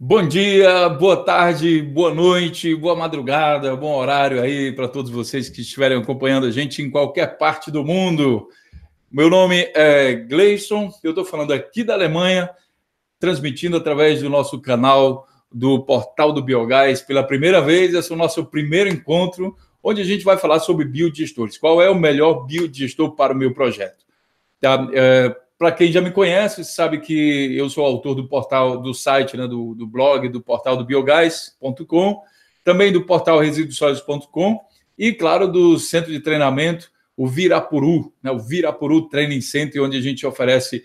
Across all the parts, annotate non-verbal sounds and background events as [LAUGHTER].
Bom dia, boa tarde, boa noite, boa madrugada, bom horário aí para todos vocês que estiverem acompanhando a gente em qualquer parte do mundo. Meu nome é Gleison, eu estou falando aqui da Alemanha, transmitindo através do nosso canal do Portal do Biogás pela primeira vez. Esse é o nosso primeiro encontro, onde a gente vai falar sobre biodigestores. Qual é o melhor biodigestor para o meu projeto? Tá? É, para quem já me conhece, sabe que eu sou autor do portal, do site, né, do, do blog, do portal do biogás.com, também do portal resíduosólidos.com e, claro, do centro de treinamento, o Virapuru, né, o Virapuru Training Center, onde a gente oferece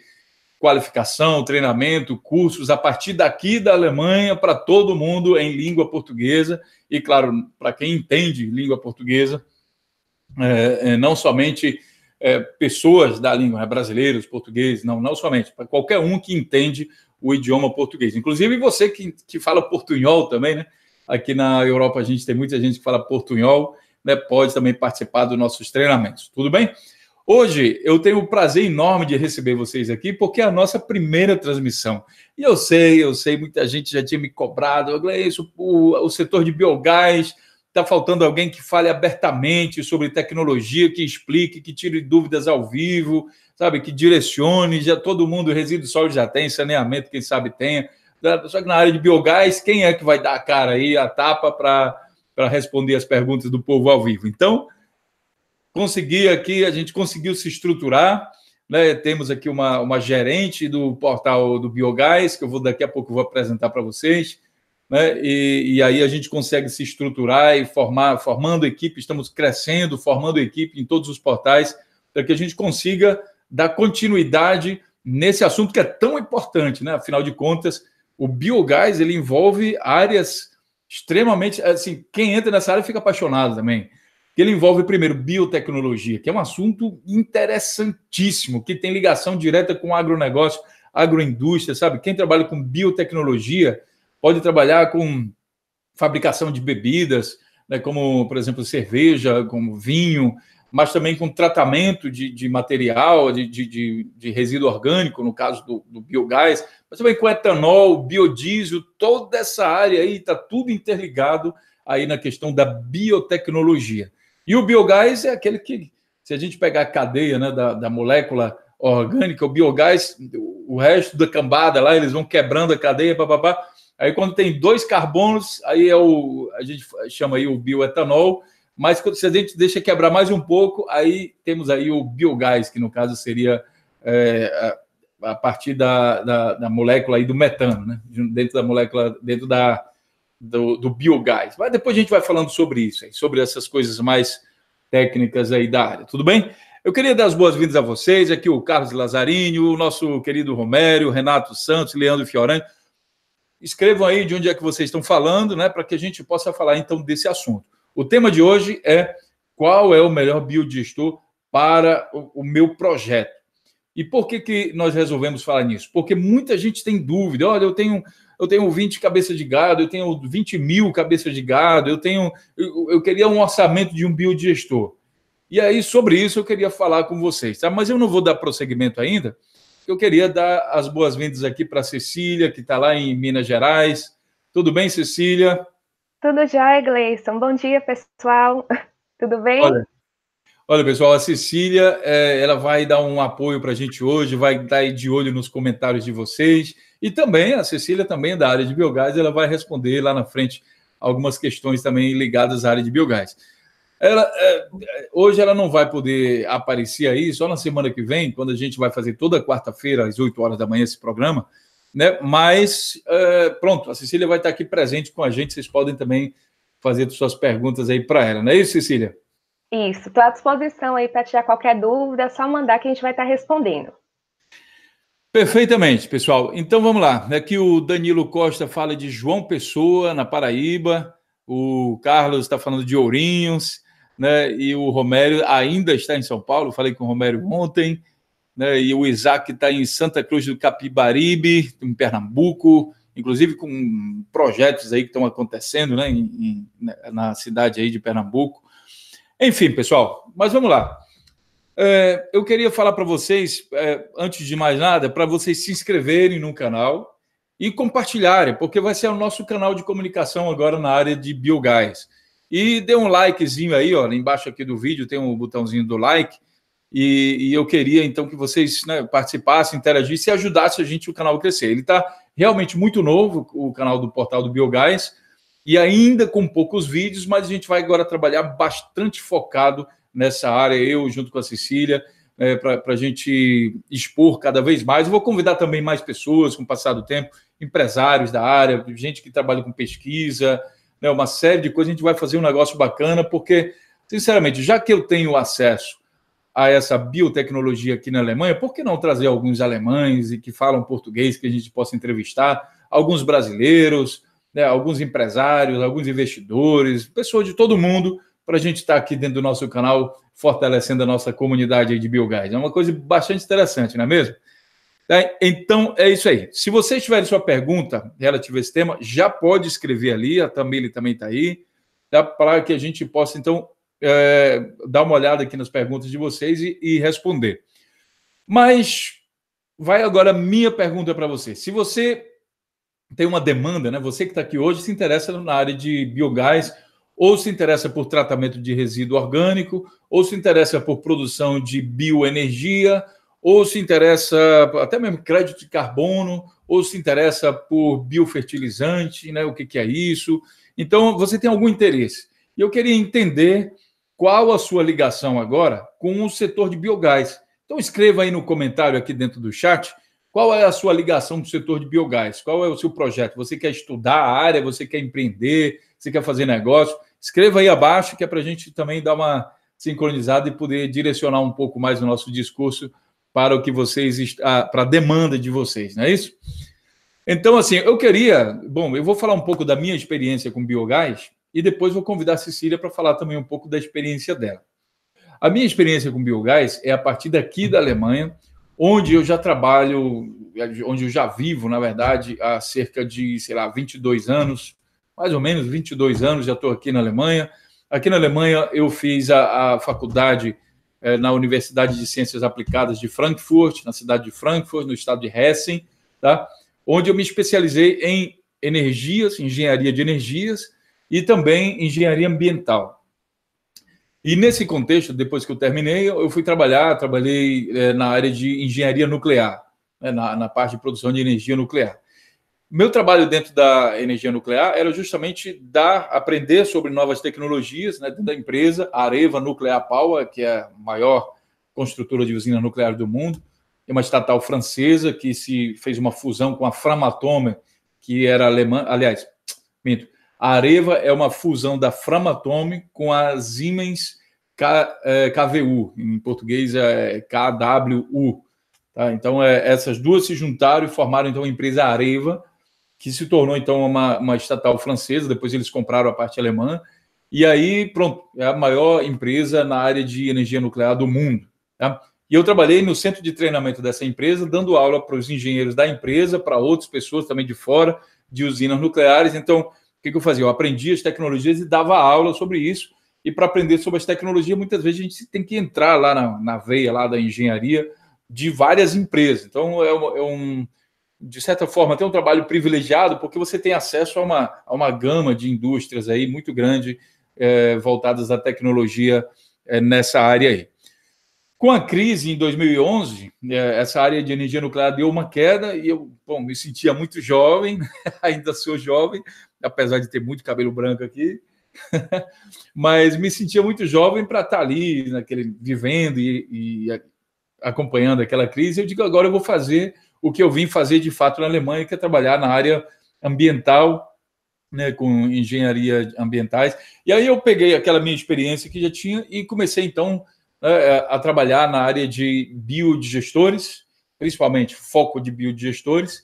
qualificação, treinamento, cursos a partir daqui da Alemanha para todo mundo em língua portuguesa e, claro, para quem entende língua portuguesa, é, é, não somente é, pessoas da língua, né, brasileiros, portugueses, não, não somente, para qualquer um que entende o idioma português. Inclusive você que, que fala portunhol também, né? Aqui na Europa a gente tem muita gente que fala portunhol, né? Pode também participar dos nossos treinamentos. Tudo bem? Hoje eu tenho o prazer enorme de receber vocês aqui, porque é a nossa primeira transmissão. E eu sei, eu sei, muita gente já tinha me cobrado, isso, o, o setor de biogás Está faltando alguém que fale abertamente sobre tecnologia, que explique, que tire dúvidas ao vivo, sabe, que direcione. Já todo mundo, resíduo sólido já tem, saneamento, quem sabe tenha. Né? Só que na área de biogás, quem é que vai dar a cara aí, a tapa, para responder as perguntas do povo ao vivo? Então, consegui aqui, a gente conseguiu se estruturar. Né? Temos aqui uma, uma gerente do portal do biogás, que eu vou daqui a pouco vou apresentar para vocês né? E, e, aí a gente consegue se estruturar e formar, formando equipe, estamos crescendo, formando equipe em todos os portais, para que a gente consiga dar continuidade nesse assunto que é tão importante, né? Afinal de contas, o biogás ele envolve áreas extremamente, assim, quem entra nessa área fica apaixonado também. Ele envolve primeiro biotecnologia, que é um assunto interessantíssimo, que tem ligação direta com agronegócio, agroindústria, sabe? Quem trabalha com biotecnologia pode trabalhar com fabricação de bebidas, né, como, por exemplo, cerveja, como vinho, mas também com tratamento de, de material, de, de, de, resíduo orgânico, no caso do, do, biogás, mas também com etanol, biodiesel, toda essa área aí está tudo interligado aí na questão da biotecnologia. E o biogás é aquele que, se a gente pegar a cadeia né, da, da molécula orgânica, o biogás, o resto da cambada lá, eles vão quebrando a cadeia, papapá, Aí quando tem dois carbonos, aí é o a gente chama aí o bioetanol, mas quando, se a gente deixa quebrar mais um pouco, aí temos aí o biogás, que no caso seria é, a, a, partir da, da, da, molécula aí do metano, né? Dentro da molécula, dentro da, do, do biogás. Mas depois a gente vai falando sobre isso, aí, sobre essas coisas mais técnicas aí da área. Tudo bem? Eu queria dar as boas-vindas a vocês, aqui o Carlos Lazarinho, o nosso querido Romério, Renato Santos, Leandro Fiorani. Escrevam aí de onde é que vocês estão falando, né, para que a gente possa falar então desse assunto. O tema de hoje é qual é o melhor biodigestor para o, meu projeto. E por que, que nós resolvemos falar nisso? Porque muita gente tem dúvida. Olha, eu tenho eu tenho 20 cabeças de gado, eu tenho 20 mil cabeças de gado, eu tenho. Eu, eu, queria um orçamento de um biodigestor. E aí, sobre isso, eu queria falar com vocês, tá? Mas eu não vou dar prosseguimento ainda, eu queria dar as boas-vindas aqui para Cecília, que está lá em Minas Gerais. Tudo bem, Cecília? Tudo jóia, Gleison. Bom dia, pessoal. [LAUGHS] Tudo bem? Olha, olha pessoal, a Cecília é, ela vai dar um apoio para a gente hoje, vai estar tá de olho nos comentários de vocês. E também, a Cecília também é da área de biogás, ela vai responder lá na frente algumas questões também ligadas à área de biogás. Ela, é, hoje ela não vai poder aparecer aí, só na semana que vem, quando a gente vai fazer toda quarta-feira, às 8 horas da manhã, esse programa. Né? Mas é, pronto, a Cecília vai estar aqui presente com a gente. Vocês podem também fazer suas perguntas aí para ela, não é isso, Cecília? Isso, estou à disposição aí para tirar qualquer dúvida, é só mandar que a gente vai estar respondendo. Perfeitamente, pessoal. Então vamos lá. Aqui o Danilo Costa fala de João Pessoa, na Paraíba. O Carlos está falando de Ourinhos né? E o Romério ainda está em São Paulo, falei com o Romério ontem, né? E o Isaac está em Santa Cruz do Capibaribe, em Pernambuco, inclusive com projetos aí que estão acontecendo, né? Em, em, né, na cidade aí de Pernambuco. Enfim, pessoal, mas vamos lá. É, eu queria falar para vocês, é, antes de mais nada, para vocês se inscreverem no canal e compartilharem, porque vai ser o nosso canal de comunicação agora na área de biogás. E dê um likezinho aí, ó, embaixo aqui do vídeo tem um botãozinho do like. E, e eu queria então que vocês né, participassem, interagissem e ajudassem a gente o canal a crescer. Ele está realmente muito novo, o canal do portal do Biogás, e ainda com poucos vídeos, mas a gente vai agora trabalhar bastante focado nessa área, eu junto com a Cecília, é, para a gente expor cada vez mais. Eu vou convidar também mais pessoas com o passar do tempo, empresários da área, gente que trabalha com pesquisa, né, uma série de coisas, a gente vai fazer um negócio bacana, porque, sinceramente, já que eu tenho acesso a essa biotecnologia aqui na Alemanha, por que não trazer alguns alemães e que falam português que a gente possa entrevistar, alguns brasileiros, né, alguns empresários, alguns investidores, pessoas de todo mundo, para a gente estar tá aqui dentro do nosso canal fortalecendo a nossa comunidade de biogás. É uma coisa bastante interessante, não é mesmo? Né? Então, é isso aí. Se vocês tiverem sua pergunta relativa a esse tema, já pode escrever ali, a Tamile também está aí, tá? para que a gente possa, então, é, dar uma olhada aqui nas perguntas de vocês e, e responder. Mas vai agora a minha pergunta para você. Se você tem uma demanda, né? Você que está aqui hoje se interessa na área de biogás, ou se interessa por tratamento de resíduo orgânico, ou se interessa por produção de bioenergia, ou se interessa até mesmo crédito de carbono, ou se interessa por biofertilizante, né? O que, que é isso? Então, você tem algum interesse. E eu queria entender qual a sua ligação agora com o setor de biogás. Então, escreva aí no comentário aqui dentro do chat qual é a sua ligação com o setor de biogás, qual é o seu projeto. Você quer estudar a área, você quer empreender, você quer fazer negócio? Escreva aí abaixo, que é para a gente também dar uma sincronizada e poder direcionar um pouco mais o nosso discurso para o que vocês ah, para a demanda de vocês, não é isso? Então, assim, eu queria, bom, eu vou falar um pouco da minha experiência com biogás e depois vou convidar a Cecília para falar também um pouco da experiência dela. A minha experiência com biogás é a partir daqui da Alemanha, onde eu já trabalho, onde eu já vivo, na verdade, há cerca de, sei lá, 22 anos, mais ou menos 22 anos já estou aqui na Alemanha. Aqui na Alemanha eu fiz a, a faculdade eh, na Universidade de Ciências Aplicadas de Frankfurt, na cidade de Frankfurt, no estado de Hessen, tá? onde eu me especializei em energias, engenharia de energias e também engenharia ambiental. E nesse contexto, depois que eu terminei, eu fui trabalhar, trabalhei eh, na área de engenharia nuclear, né, na, na parte de produção de energia nuclear. Meu trabalho dentro da energia nuclear era justamente dar, aprender sobre novas tecnologias né, dentro da empresa, a Areva Nuclear Power, que é a maior construtora de usina nuclear do mundo, é uma estatal francesa que se fez uma fusão com a Framatome, que era alemã, aliás, minto, a Areva é uma fusão da Framatome com a Siemens KVU, é, em português é KWU. Tá? Então, é, essas duas se juntaram e formaram então a empresa Areva, que se tornou então uma, uma estatal francesa, depois eles compraram a parte alemã, e aí, pronto, é a maior empresa na área de energia nuclear do mundo. Tá? E eu trabalhei no centro de treinamento dessa empresa, dando aula para os engenheiros da empresa, para outras pessoas também de fora, de usinas nucleares. Então, o que, que eu fazia? Eu aprendia as tecnologias e dava aula sobre isso. E para aprender sobre as tecnologias, muitas vezes a gente tem que entrar lá na, na veia lá da engenharia de várias empresas. Então, é, é um de certa forma, tem um trabalho privilegiado, porque você tem acesso a uma, a uma gama de indústrias aí muito grande é, voltadas à tecnologia é, nessa área aí. Com a crise em 2011, é, essa área de energia nuclear deu uma queda e eu bom, me sentia muito jovem, [LAUGHS] ainda sou jovem, apesar de ter muito cabelo branco aqui, [LAUGHS] mas me sentia muito jovem para estar ali, naquele, vivendo e, e acompanhando aquela crise. Eu digo, agora eu vou fazer o que eu vim fazer de fato na Alemanha, que é trabalhar na área ambiental, né, com engenharia ambientais. E aí eu peguei aquela minha experiência que já tinha e comecei então né, é, a trabalhar na área de biodigestores, principalmente foco de biodigestores,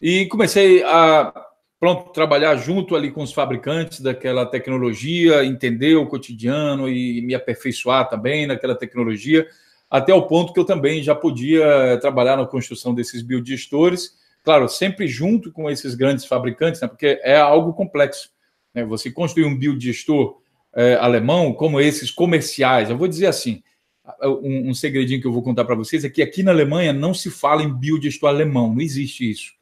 e comecei a pronto trabalhar junto ali com os fabricantes daquela tecnologia, entender o cotidiano e me aperfeiçoar também naquela tecnologia até o ponto que eu também já podia eh, trabalhar na construção desses biodigestores, claro, sempre junto com esses grandes fabricantes, né, porque é algo complexo. Né? Você construir um biodigestor é, eh, alemão, como esses comerciais, eu vou dizer assim, um, um segredinho que eu vou contar para vocês é que aqui na Alemanha não se fala em biodigestor alemão, não existe isso.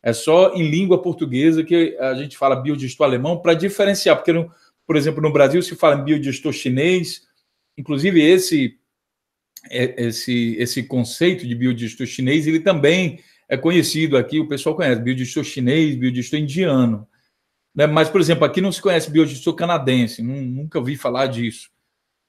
É só em língua portuguesa que a gente fala biodigestor alemão para diferenciar, porque, no, por exemplo, no Brasil se fala em biodigestor chinês, inclusive esse é, esse, esse conceito de biodigestor chinês, ele também é conhecido aqui, o pessoal conhece, biodigestor chinês, biodigestor indiano. Né? Mas, por exemplo, aqui não se conhece biodigestor canadense, nunca ouvi falar disso.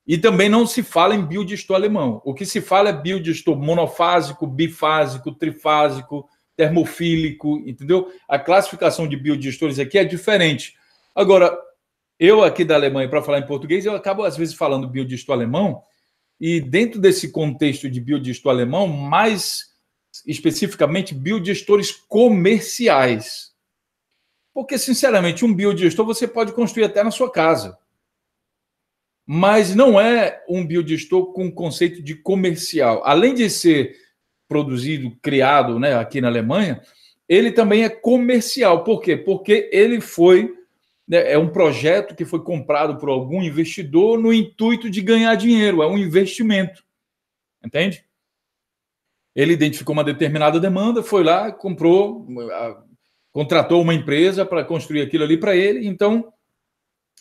E também não se fala em biodigestor alemão. O que se fala é biodigestor monofásico, bifásico, trifásico, termofílico, entendeu? A classificação de biodigestores aqui é diferente. Agora, eu aqui da Alemanha, para falar em português, eu acabo às vezes falando biodigestor alemão, e dentro desse contexto de biodigestor alemão, mais especificamente biodigestores comerciais. Porque, sinceramente, um biodigestor você pode construir até na sua casa. Mas não é um biodigestor com conceito de comercial. Além de ser produzido, criado né, aqui na Alemanha, ele também é comercial. Por quê? Porque ele foi né, é um projeto que foi comprado por algum investidor no intuito de ganhar dinheiro, é um investimento. Entende? Ele identificou uma determinada demanda, foi lá, comprou, contratou uma empresa para construir aquilo ali para ele, então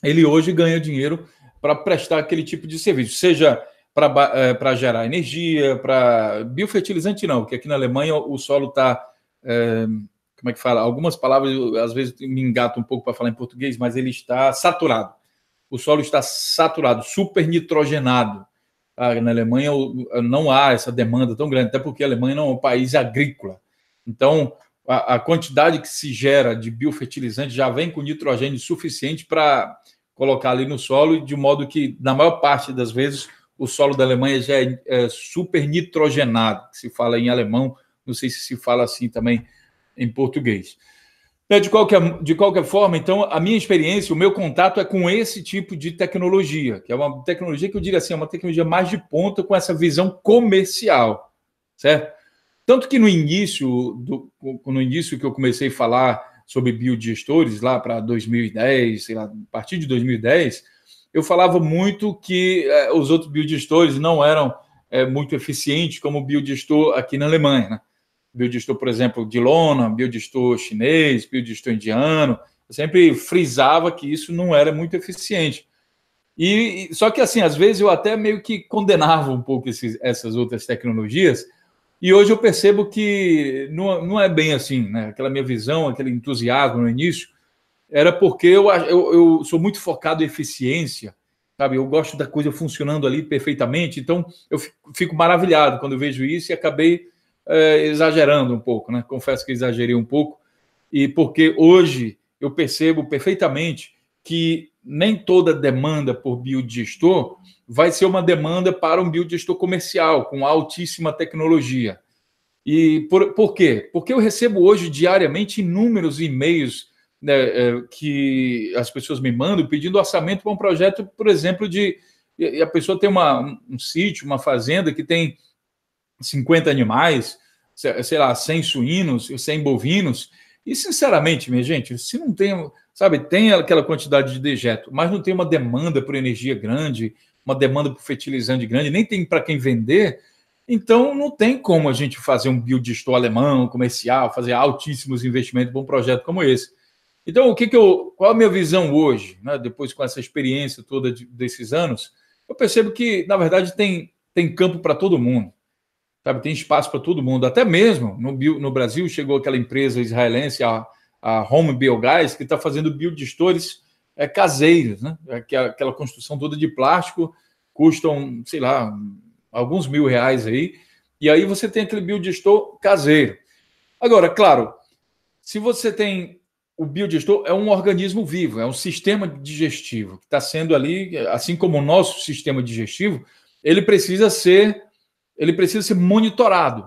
ele hoje ganha dinheiro para prestar aquele tipo de serviço, seja para é, gerar energia, para biofertilizante não, porque aqui na Alemanha o solo está é, como é que fala? Algumas palavras, às vezes, me engato um pouco para falar em português, mas ele está saturado. O solo está saturado, super nitrogenado. Ah, na Alemanha não há essa demanda tão grande, até porque a Alemanha não é um país agrícola. Então, a, a quantidade que se gera de biofertilizante já vem com nitrogênio suficiente para colocar ali no solo, de modo que, na maior parte das vezes, o solo da Alemanha já é, é super nitrogenado, que se fala em alemão, não sei se se fala assim também em português. É, de qualquer, de qualquer forma, então, a minha experiência, o meu contato é com esse tipo de tecnologia, que é uma tecnologia que eu diria assim, é uma tecnologia mais de ponta com essa visão comercial, certo? Tanto que no início, do, no início que eu comecei a falar sobre biodigestores, lá para 2010, sei lá, a partir de 2010, eu falava muito que é, os outros biodigestores não eram é, muito eficientes como o biodigestor aqui na Alemanha, né? Buildestor, por exemplo, de lona, buildestor chinês, buildestor indiano. Eu sempre frisava que isso não era muito eficiente. E só que assim, às vezes eu até meio que condenava um pouco esses, essas outras tecnologias. E hoje eu percebo que não, não é bem assim, né? Aquela minha visão, aquele entusiasmo no início, era porque eu, eu, eu sou muito focado em eficiência, sabe? Eu gosto da coisa funcionando ali perfeitamente, então eu fico maravilhado quando eu vejo isso e acabei é, exagerando um pouco, né? Confesso que exagerei um pouco, e porque hoje eu percebo perfeitamente que nem toda demanda por biodigestor vai ser uma demanda para um biodigestor comercial com altíssima tecnologia. E por, por quê? Porque eu recebo hoje diariamente inúmeros e-mails né, é, que as pessoas me mandam pedindo orçamento para um projeto, por exemplo, de. e a pessoa tem uma, um, um sítio, uma fazenda que tem 50 animais, sei lá, 100 suínos, 100 bovinos. E, sinceramente, minha gente, se não tem, sabe, tem aquela quantidade de dejeto, mas não tem uma demanda por energia grande, uma demanda por fertilizante grande, nem tem para quem vender, então não tem como a gente fazer um biodigestor alemão, comercial, fazer altíssimos investimentos para um projeto como esse. Então, o que, que eu. Qual a minha visão hoje, né? depois com essa experiência toda de, desses anos? Eu percebo que, na verdade, tem, tem campo para todo mundo. Sabe, tem espaço para todo mundo. Até mesmo no, no, Brasil chegou aquela empresa israelense, a, a Home Biogás, que está fazendo biodigestores é, caseiros, né? É aquela, aquela construção toda de plástico, custam, sei lá, alguns mil reais aí. E aí você tem aquele biodigestor caseiro. Agora, claro, se você tem o biodigestor, é um organismo vivo, é um sistema digestivo que está sendo ali, assim como o nosso sistema digestivo, ele precisa ser ele precisa ser monitorado.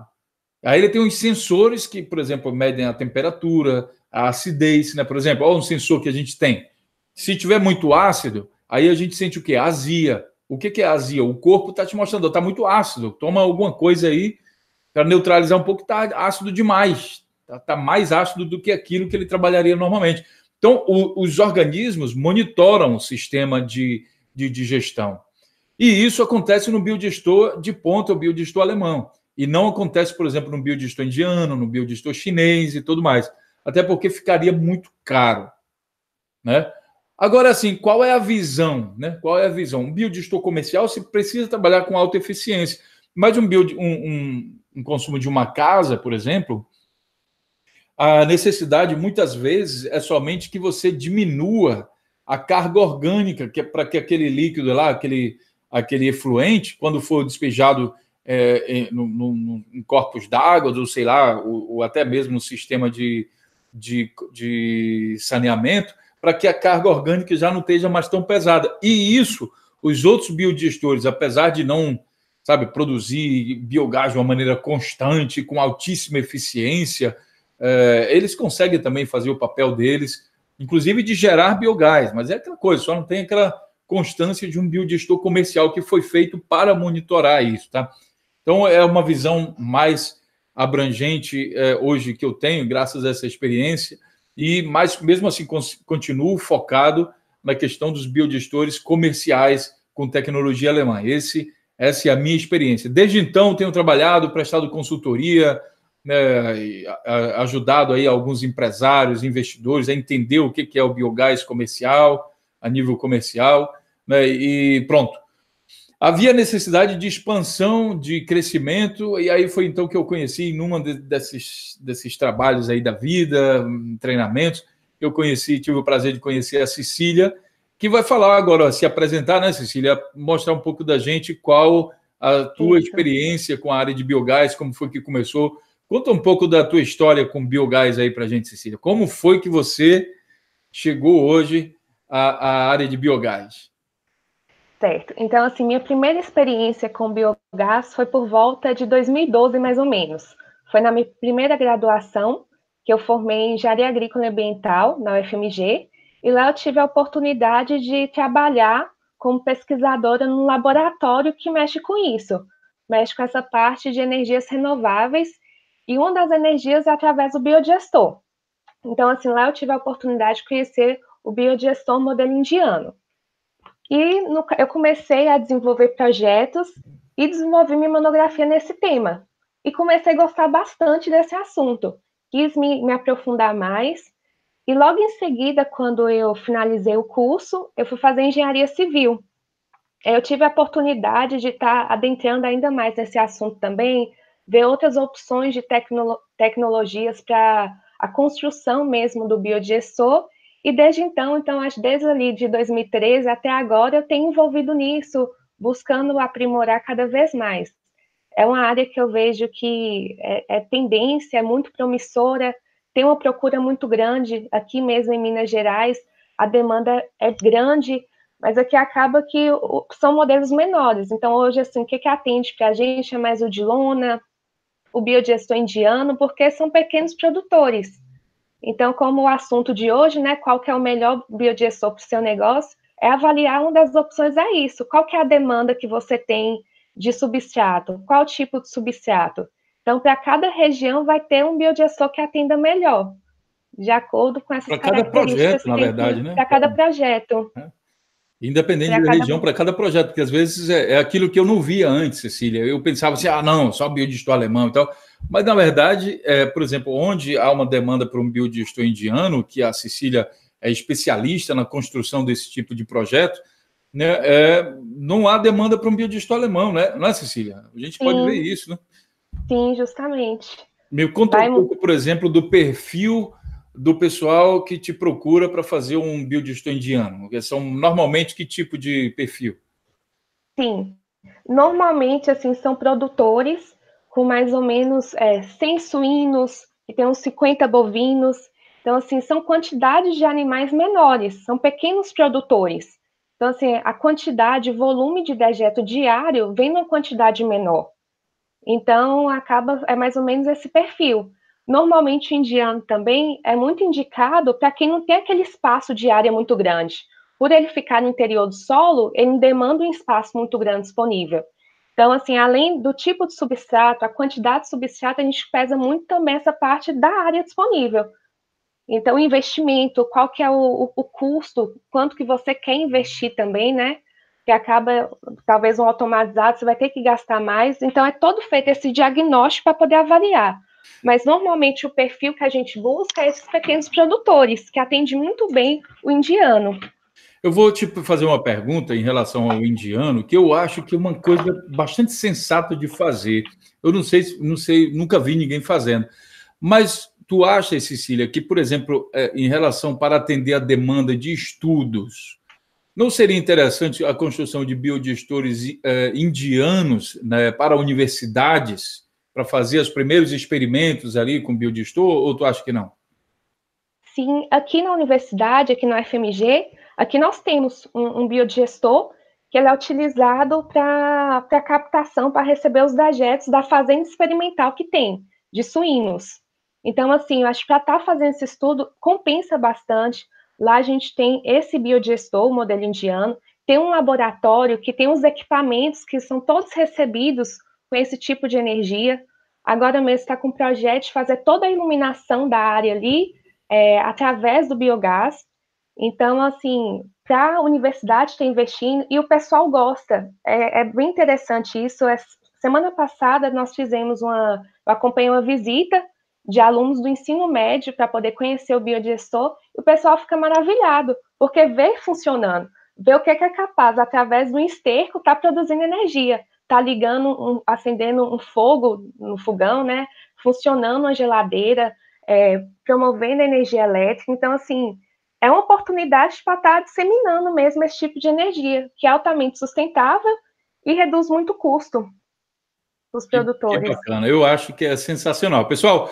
Aí ele tem uns sensores que, por exemplo, medem a temperatura, a acidez, né? Por exemplo, olha um sensor que a gente tem. Se tiver muito ácido, aí a gente sente o quê? Azia. O que, é azia? O corpo está te mostrando, está muito ácido. Toma alguma coisa aí para neutralizar um pouco, está ácido demais. Está tá mais ácido do que aquilo que ele trabalharia normalmente. Então, o, os organismos monitoram o sistema de, de digestão. E isso acontece no biodigestor de ponta, o biodigestor alemão. E não acontece, por exemplo, no biodigestor indiano, no biodigestor chinês e tudo mais. Até porque ficaria muito caro. Né? Agora, assim, qual é a visão? Né? Qual é a visão? Um biodigestor comercial se precisa trabalhar com alta eficiência. Mas um, build, um, um, um consumo de uma casa, por exemplo, a necessidade muitas vezes é somente que você diminua a carga orgânica que é para que aquele líquido lá, aquele aquele efluente, quando for despejado é, em, no, no, em, corpos d'água, ou sei lá, ou, ou, até mesmo no sistema de, de, de saneamento, para que a carga orgânica já não esteja mais tão pesada. E isso, os outros biodigestores, apesar de não sabe, produzir biogás de uma maneira constante, com altíssima eficiência, é, eles conseguem também fazer o papel deles, inclusive de gerar biogás, mas é aquela coisa, só não tem aquela constância de um biodigestor comercial que foi feito para monitorar isso, tá? Então, é uma visão mais abrangente é, hoje que eu tenho, graças a essa experiência, e mas mesmo assim continuo focado na questão dos biodigestores comerciais com tecnologia alemã. Esse, essa é a minha experiência. Desde então, tenho trabalhado, prestado consultoria, né, ajudado aí alguns empresários, investidores a entender o que é o biogás comercial, a nível comercial, né? E pronto. Havia necessidade de expansão, de crescimento, e aí foi então que eu conheci, em um de, desses, desses trabalhos aí da vida, treinamentos, eu conheci, tive o prazer de conhecer a Cecília, que vai falar agora, se apresentar, né, Cecília? Mostrar um pouco da gente, qual a tua Eita. experiência com a área de biogás, como foi que começou. Conta um pouco da tua história com biogás aí para gente, Cecília. Como foi que você chegou hoje à, à área de biogás? Certo. Então, assim, minha primeira experiência com biogás foi por volta de 2012, mais ou menos. Foi na minha primeira graduação que eu formei em engenharia agrícola e ambiental na UFMG, e lá eu tive a oportunidade de trabalhar como pesquisadora num laboratório que mexe com isso, mexe com essa parte de energias renováveis, e uma das energias é através do biodigestor. Então, assim, lá eu tive a oportunidade de conhecer o biodigestor modelo indiano. E no, eu comecei a desenvolver projetos e desenvolvi minha monografia nesse tema. E comecei a gostar bastante desse assunto. Quis me, me aprofundar mais. E logo em seguida, quando eu finalizei o curso, eu fui fazer engenharia civil. Eu tive a oportunidade de estar adentrando ainda mais nesse assunto também, ver outras opções de tecno tecnologias para a construção mesmo do biodigestor e desde então, então, desde ali de 2013 até agora, eu tenho envolvido nisso, buscando aprimorar cada vez mais. É uma área que eu vejo que é, é tendência, é muito promissora, tem uma procura muito grande aqui mesmo em Minas Gerais, a demanda é grande, mas aqui acaba que são modelos menores. Então, hoje, assim, o que, que atende para a gente é mais o de lona, o biodigestor indiano, porque são pequenos produtores então, como o assunto de hoje, né, qual que é o melhor biodiesel para o seu negócio, é avaliar uma das opções é isso. Qual que é a demanda que você tem de substrato? Qual tipo de substrato? Então, para cada região vai ter um biodiesel que atenda melhor, de acordo com essas pra características. Para cada projeto, na verdade, né? Para cada é. projeto. É. Independente da região, para cada projeto, porque às vezes é, é, aquilo que eu não via antes, Cecília. Eu pensava assim, ah, não, só biodisto alemão e tal. Mas, na verdade, é, por exemplo, onde há uma demanda para um biodisto indiano, que a Cecília é especialista na construção desse tipo de projeto, né, é, não há demanda para um biodisto alemão, né? Não é, Cecília? A gente Sim. pode ver isso, né? Sim, justamente. Me conta Vai... um pouco, por exemplo, do perfil do pessoal que te procura para fazer um build indiano? São normalmente que tipo de perfil? Sim, normalmente assim são produtores com mais ou menos é, 100 suínos e tem uns 50 bovinos. Então assim são quantidades de animais menores, são pequenos produtores. Então assim a quantidade, o volume de dejeto diário vem numa quantidade menor. Então acaba é mais ou menos esse perfil. Normalmente, o indiano também é muito indicado para quem não tem aquele espaço de área muito grande. Por ele ficar no interior do solo, ele demanda um espaço muito grande disponível. Então, assim, além do tipo de substrato, a quantidade de substrato, a gente pesa muito também essa parte da área disponível. Então, investimento, qual que é o, o custo, quanto que você quer investir também, né? Que acaba, talvez, um automatizado, você vai ter que gastar mais. Então, é todo feito esse diagnóstico para poder avaliar. Mas normalmente o perfil que a gente busca é esses pequenos produtores, que atende muito bem o indiano. Eu vou te fazer uma pergunta em relação ao indiano, que eu acho que é uma coisa bastante sensata de fazer. Eu não sei, não sei, nunca vi ninguém fazendo. Mas tu acha, Cecília, que, por exemplo, é, em relação para atender a demanda de estudos, não seria interessante a construção de biodigestores é, indianos né, para universidades? para fazer os primeiros experimentos ali com biodigestor, ou tu acha que não? Sim, aqui na universidade, aqui na FMG, aqui nós temos um, um biodigestor que ele é utilizado para captação, para receber os dejetos da fazenda experimental que tem, de suínos. Então, assim, eu acho que para estar tá fazendo esse estudo, compensa bastante. Lá a gente tem esse biodigestor, o modelo indiano, tem um laboratório que tem os equipamentos que são todos recebidos com esse tipo de energia. Agora mesmo está com um projeto de fazer toda a iluminação da área ali é, através do biogás. Então, assim, para a universidade está investindo e o pessoal gosta. É, é bem interessante isso. É, semana passada nós fizemos uma, eu acompanhei uma visita de alunos do ensino médio para poder conhecer o biodigestor e o pessoal fica maravilhado porque vê funcionando, vê o que é, que é capaz através do esterco está produzindo energia tá ligando, um, acendendo um fogo no fogão, né? Funcionando uma geladeira, é, promovendo energia elétrica. Então, assim, é uma oportunidade para estar tá disseminando mesmo esse tipo de energia, que é altamente sustentável e reduz muito o custo dos produtores. Que, que bacana, eu acho que é sensacional. Pessoal,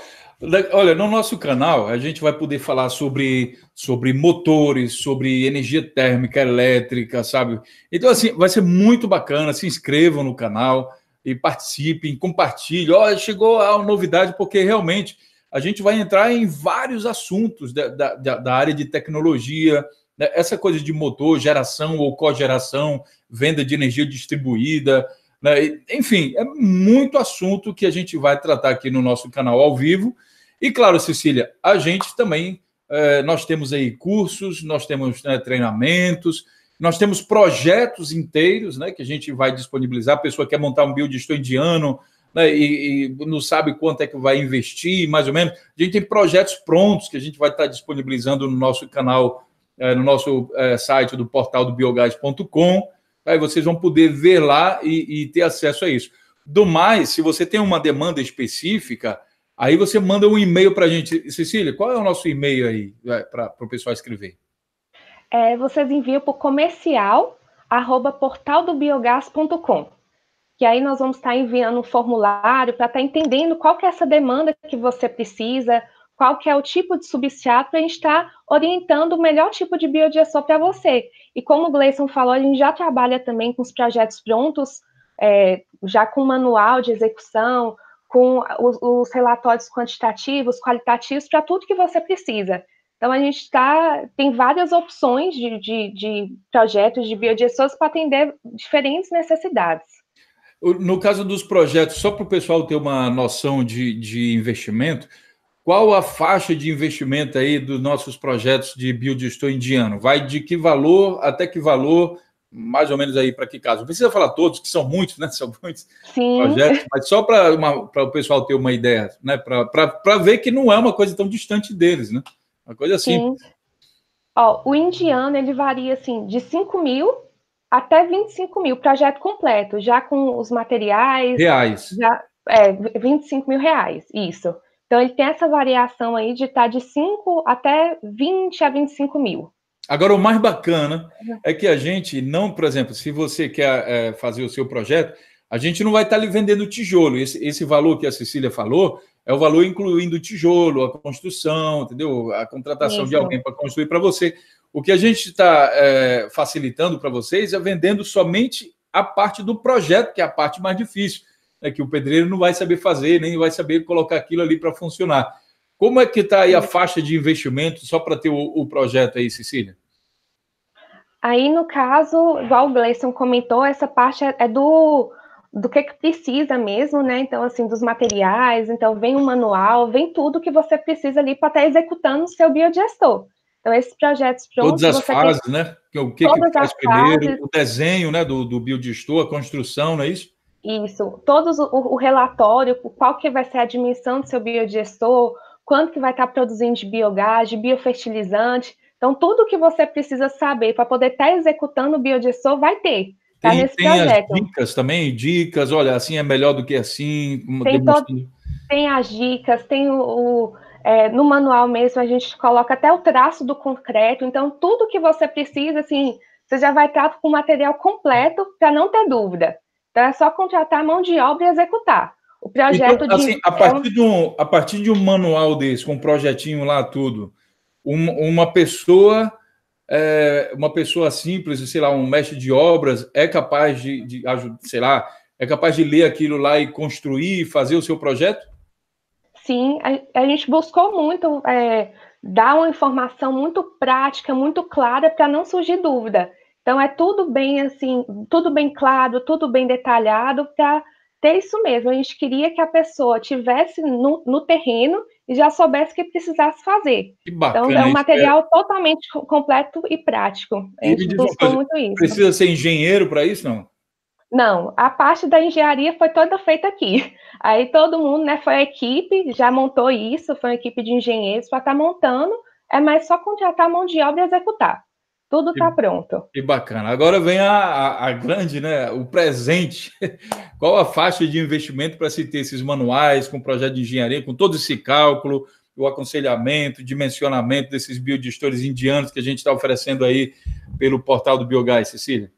Olha, no nosso canal a gente vai poder falar sobre, sobre motores, sobre energia térmica, elétrica, sabe? Então, assim, vai ser muito bacana. Se inscrevam no canal e participem, compartilhem. Olha, chegou a novidade, porque realmente a gente vai entrar em vários assuntos da, da, da área de tecnologia, né? essa coisa de motor, geração ou cogeração, venda de energia distribuída. Né? Enfim, é muito assunto que a gente vai tratar aqui no nosso canal ao vivo e claro, Cecília, a gente também é, nós temos aí cursos, nós temos né, treinamentos, nós temos projetos inteiros, né, que a gente vai disponibilizar. A pessoa quer montar um build estou indiano né, e, e, não sabe quanto é que vai investir, mais ou menos. A gente tem projetos prontos que a gente vai estar disponibilizando no nosso canal, é, no nosso é, site do portal do biogás.com. Aí vocês vão poder ver lá e, e ter acesso a isso. Do mais, se você tem uma demanda específica, Aí você manda um e-mail para a gente. Cecília, qual é o nosso e-mail aí é, para o pessoal escrever? É, vocês enviam para o comercial, arroba portaldobiogás.com. Que aí nós vamos estar tá enviando um formulário para estar tá entendendo qual que é essa demanda que você precisa, qual que é o tipo de substrato, para a gente estar tá orientando o melhor tipo de biodiesel para você. E como o Gleison falou, a gente já trabalha também com os projetos prontos, é, já com manual de execução, com os, os relatórios quantitativos, qualitativos, para tudo que você precisa. Então, a gente tá tem várias opções de, de, de projetos de biodigestores para atender diferentes necessidades. No caso dos projetos, só para o pessoal ter uma noção de, de investimento, qual a faixa de investimento aí dos nossos projetos de biodigestor indiano? Vai de que valor até que valor mais ou menos aí para que caso? Não precisa falar todos, que são muitos, né? [LAUGHS] São muitos Sim. projetos, mas só para o pessoal ter uma ideia, né? Para ver que não é uma coisa tão distante deles, né? Uma coisa assim. Ó, o indiano ele varia assim de 5 mil até 25 mil, projeto completo, já com os materiais. Reais. Já, é, 25 mil reais, isso. Então ele tem essa variação aí de estar tá de 5 até 20 a 25 mil. Agora, o mais bacana uhum. é que a gente não, por exemplo, se você quer é, fazer o seu projeto, a gente não vai estar lhe vendendo tijolo. Esse, esse valor que a Cecília falou é o valor incluindo o tijolo, a construção, entendeu? A contratação Isso. de alguém para construir para você. O que a gente está é, facilitando para vocês é vendendo somente a parte do projeto, que é a parte mais difícil, né, que o pedreiro não vai saber fazer, nem vai saber colocar aquilo ali para funcionar. Como é que está aí a uhum. faixa de investimento, só para ter o, o projeto aí, Cecília? Aí, no caso, igual o Gleison comentou, essa parte é, é do, do que, que precisa mesmo, né? Então, assim, dos materiais, então vem um manual, vem tudo que você precisa ali para estar tá executando o seu biodigestor. Então, esses projetos prontos... Todas as fases, tem... né? É o que, Todas que faz primeiro, fases... o desenho né, do, do biodigestor, a construção, não é isso? Isso. Todos o, o relatório, qual que vai ser a dimensão do seu biodigestor, quanto que vai estar tá produzindo de biogás, de biofertilizante. Então, tudo que você precisa saber para poder estar tá executando o biodissor vai ter. Tá tem, nesse tem projeto. As dicas também, dicas, olha, assim é melhor do que assim. Tem, todo, tem as dicas, tem o, o é, no manual mesmo a gente coloca até o traço do concreto, então tudo que você precisa, assim, você já vai estar com o material completo para não ter dúvida. Então é só contratar a mão de obra e executar. O projeto então, de. Assim, a, partir é um... de um, a partir de um manual desse, com um projetinho lá, tudo, uma pessoa é, uma pessoa simples, sei lá, um mestre de obras é capaz de, de sei lá, é capaz de ler aquilo lá e construir, fazer o seu projeto? Sim, a, a gente buscou muito é, dar uma informação muito prática, muito clara, para não surgir dúvida. Então é tudo bem assim, tudo bem claro, tudo bem detalhado para ter isso mesmo. A gente queria que a pessoa tivesse no, no terreno e já soubesse o que precisasse fazer. Que então, bacana, então, é um material é. totalmente completo e prático. A gente buscou muito isso. Precisa ser engenheiro para isso, não? Não, a parte da engenharia foi toda feita aqui. [LAUGHS] Aí todo mundo, né, foi a equipe, já montou isso, foi uma equipe de engenheiros para estar tá montando, é mais só contratar mão de obra e executar. Tudo está pronto. Que bacana. Agora vem a, a, a, grande, né? O presente. [LAUGHS] Qual a faixa de investimento para se ter esses manuais, com projeto de engenharia, com todo esse cálculo, o aconselhamento, dimensionamento desses biodigestores indianos que a gente está oferecendo aí pelo portal do Biogás, Cecília?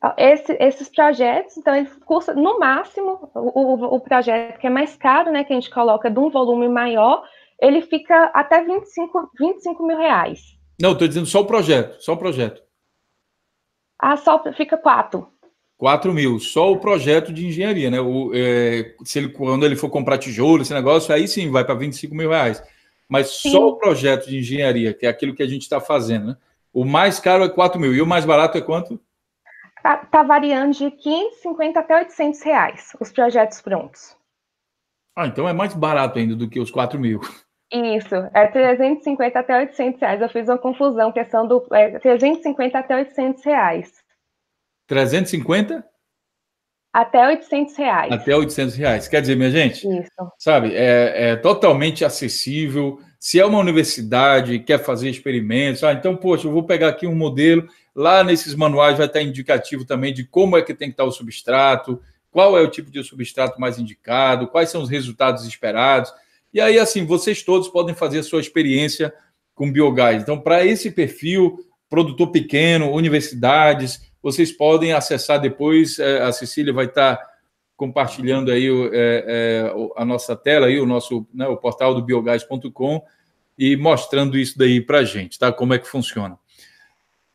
Ah, esse, esses projetos, então, eles custam, no máximo, o, o, o, projeto que é mais caro, né, que a gente coloca de um volume maior, ele fica até 25, 25 mil reais. Não, estou dizendo só o projeto, só o projeto. Ah, só fica quatro. 4 mil, só o projeto de engenharia, né? O, é, se ele, quando ele for comprar tijolo, esse negócio, aí sim vai para 25 mil reais. Mas sim. só o projeto de engenharia, que é aquilo que a gente está fazendo, né? O mais caro é 4 mil e o mais barato é quanto? Está tá variando de 550 até 800 reais os projetos prontos. Ah, então é mais barato ainda do que os 4 mil. Isso, é 350 até 800 reais. Eu fiz uma confusão, questão do é, 350 é até 800 reais. 350? Até 800 reais. Até 800 reais. Quer dizer, minha gente, Isso. sabe, é, é totalmente acessível. Se é uma universidade, quer fazer experimentos, ah, então, poxa, eu vou pegar aqui um modelo. Lá nesses manuais vai estar indicativo também de como é que tem que estar o substrato, qual é o tipo de substrato mais indicado, quais são os resultados esperados. E aí, assim, vocês todos podem fazer a sua experiência com biogás. Então, para esse perfil, produtor pequeno, universidades, vocês podem acessar depois. É, a Cecília vai estar compartilhando aí é, é, a nossa tela, aí, o nosso né, o portal do biogás.com e mostrando isso daí para a gente, tá? Como é que funciona.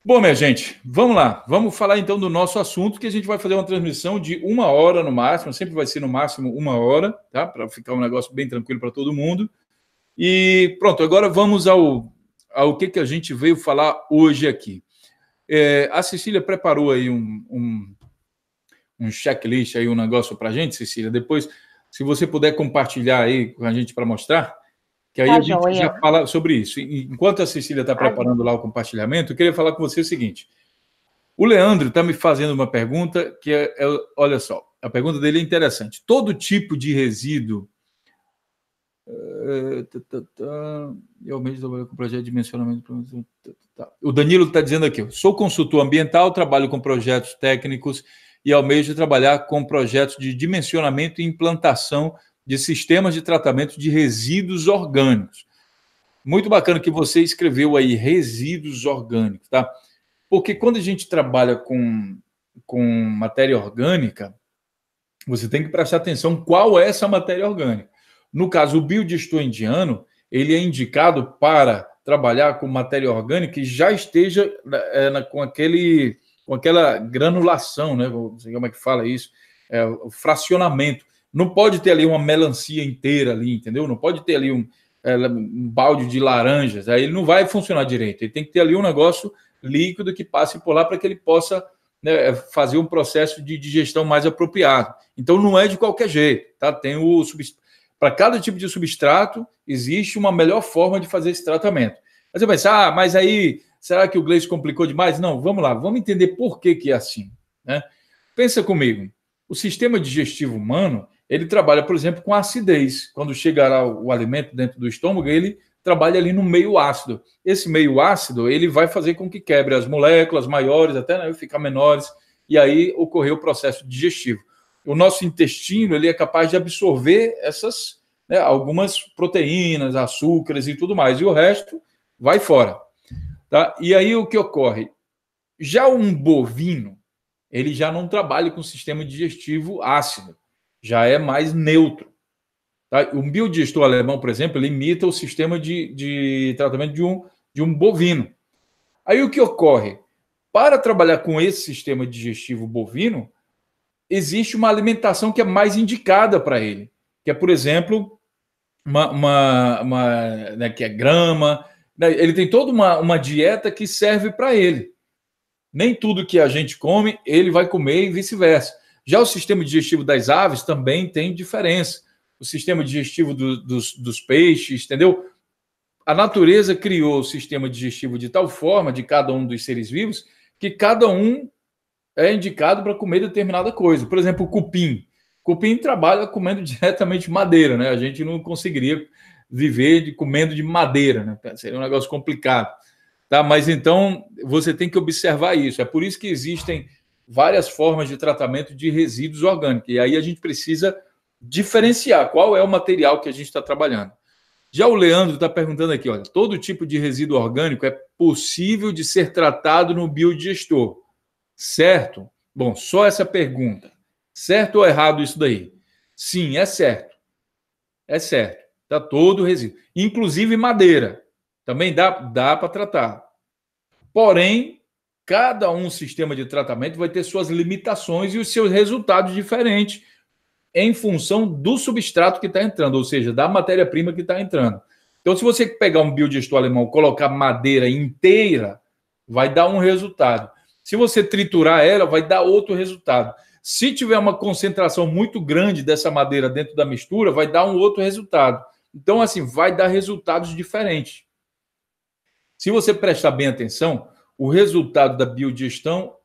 Bom, minha gente, vamos lá. Vamos falar então do nosso assunto, que a gente vai fazer uma transmissão de uma hora no máximo, sempre vai ser no máximo uma hora, tá? Para ficar um negócio bem tranquilo para todo mundo. E pronto, agora vamos ao, ao que, que a gente veio falar hoje aqui. É, a Cecília preparou aí um, um, um checklist, aí um negócio para a gente, Cecília. Depois, se você puder compartilhar aí com a gente para mostrar. Que aí tá a gente joia. já fala sobre isso. Enquanto a Cecília está tá preparando lá o compartilhamento, eu queria falar com você o seguinte. O Leandro está me fazendo uma pergunta que é, é, olha só, a pergunta dele é interessante. Todo tipo de resíduo. Eu mesmo trabalho com projeto de dimensionamento. Tá, tá, o Danilo está dizendo aqui: sou consultor ambiental, trabalho com projetos técnicos e almejo trabalhar com projetos de dimensionamento e implantação de sistemas de tratamento de resíduos orgânicos. Muito bacana que você escreveu aí resíduos orgânicos, tá? Porque quando a gente trabalha com, com matéria orgânica, você tem que prestar atenção qual é essa matéria orgânica. No caso, o biodistor indiano, ele é indicado para trabalhar com matéria orgânica que já esteja é, na, com, aquele, com aquela granulação, né? Não sei como é que fala isso, é, o fracionamento. Não pode ter ali uma melancia inteira ali, entendeu? Não pode ter ali um, eh, um balde de laranjas. Aí ele não vai funcionar direito. Ele tem que ter ali um negócio líquido que passe por lá para que ele possa né, fazer um processo de digestão mais apropriado. Então não é de qualquer jeito, tá? Tem o para cada tipo de substrato existe uma melhor forma de fazer esse tratamento. Aí você pensa, ah, mas aí será que o Gleice complicou demais? Não, vamos lá, vamos entender por que, que é assim, né? Pensa comigo, o sistema digestivo humano ele trabalha, por exemplo, com acidez. Quando chegará o alimento dentro do estômago, ele trabalha ali no meio ácido. Esse meio ácido, ele vai fazer com que quebre as moléculas maiores, até né, ficar menores, e aí ocorrer o processo digestivo. O nosso intestino, ele é capaz de absorver essas, né, algumas proteínas, açúcares e tudo mais, e o resto vai fora. Tá? E aí o que ocorre? Já um bovino, ele já não trabalha com sistema digestivo ácido já é mais neutro. Tá? O biodigestor alemão, por exemplo, ele imita o sistema de, de tratamento de um, de um bovino. Aí o que ocorre? Para trabalhar com esse sistema digestivo bovino, existe uma alimentação que é mais indicada para ele, que é, por exemplo, uma, uma, uma né, que é grama. Né? ele tem toda uma, uma dieta que serve para ele. Nem tudo que a gente come, ele vai comer e vice-versa. Já o sistema digestivo das aves também tem diferença. O sistema digestivo do, dos, dos peixes, entendeu? A natureza criou o sistema digestivo de tal forma de cada um dos seres vivos que cada um é indicado para comer determinada coisa. Por exemplo, o cupim. O cupim trabalha comendo [LAUGHS] diretamente madeira, né? A gente não conseguiria viver de, comendo de madeira, né? Seria um negócio complicado. Tá? Mas então você tem que observar isso. É por isso que existem várias formas de tratamento de resíduos orgânicos. E aí a gente precisa diferenciar qual é o material que a gente está trabalhando. Já o Leandro está perguntando aqui, olha, todo tipo de resíduo orgânico é possível de ser tratado no biodigestor, certo? Bom, só essa pergunta. Certo ou errado isso daí? Sim, é certo. É certo. Está todo resíduo. Inclusive madeira. Também dá, dá para tratar. Porém, cada um sistema de tratamento vai ter suas limitações e os seus resultados diferentes em função do substrato que está entrando, ou seja, da matéria-prima que está entrando. Então, se você pegar um biodigestor alemão, colocar madeira inteira, vai dar um resultado. Se você triturar ela, vai dar outro resultado. Se tiver uma concentração muito grande dessa madeira dentro da mistura, vai dar um outro resultado. Então, assim, vai dar resultados diferentes. Se você prestar bem atenção, o resultado da biodigestão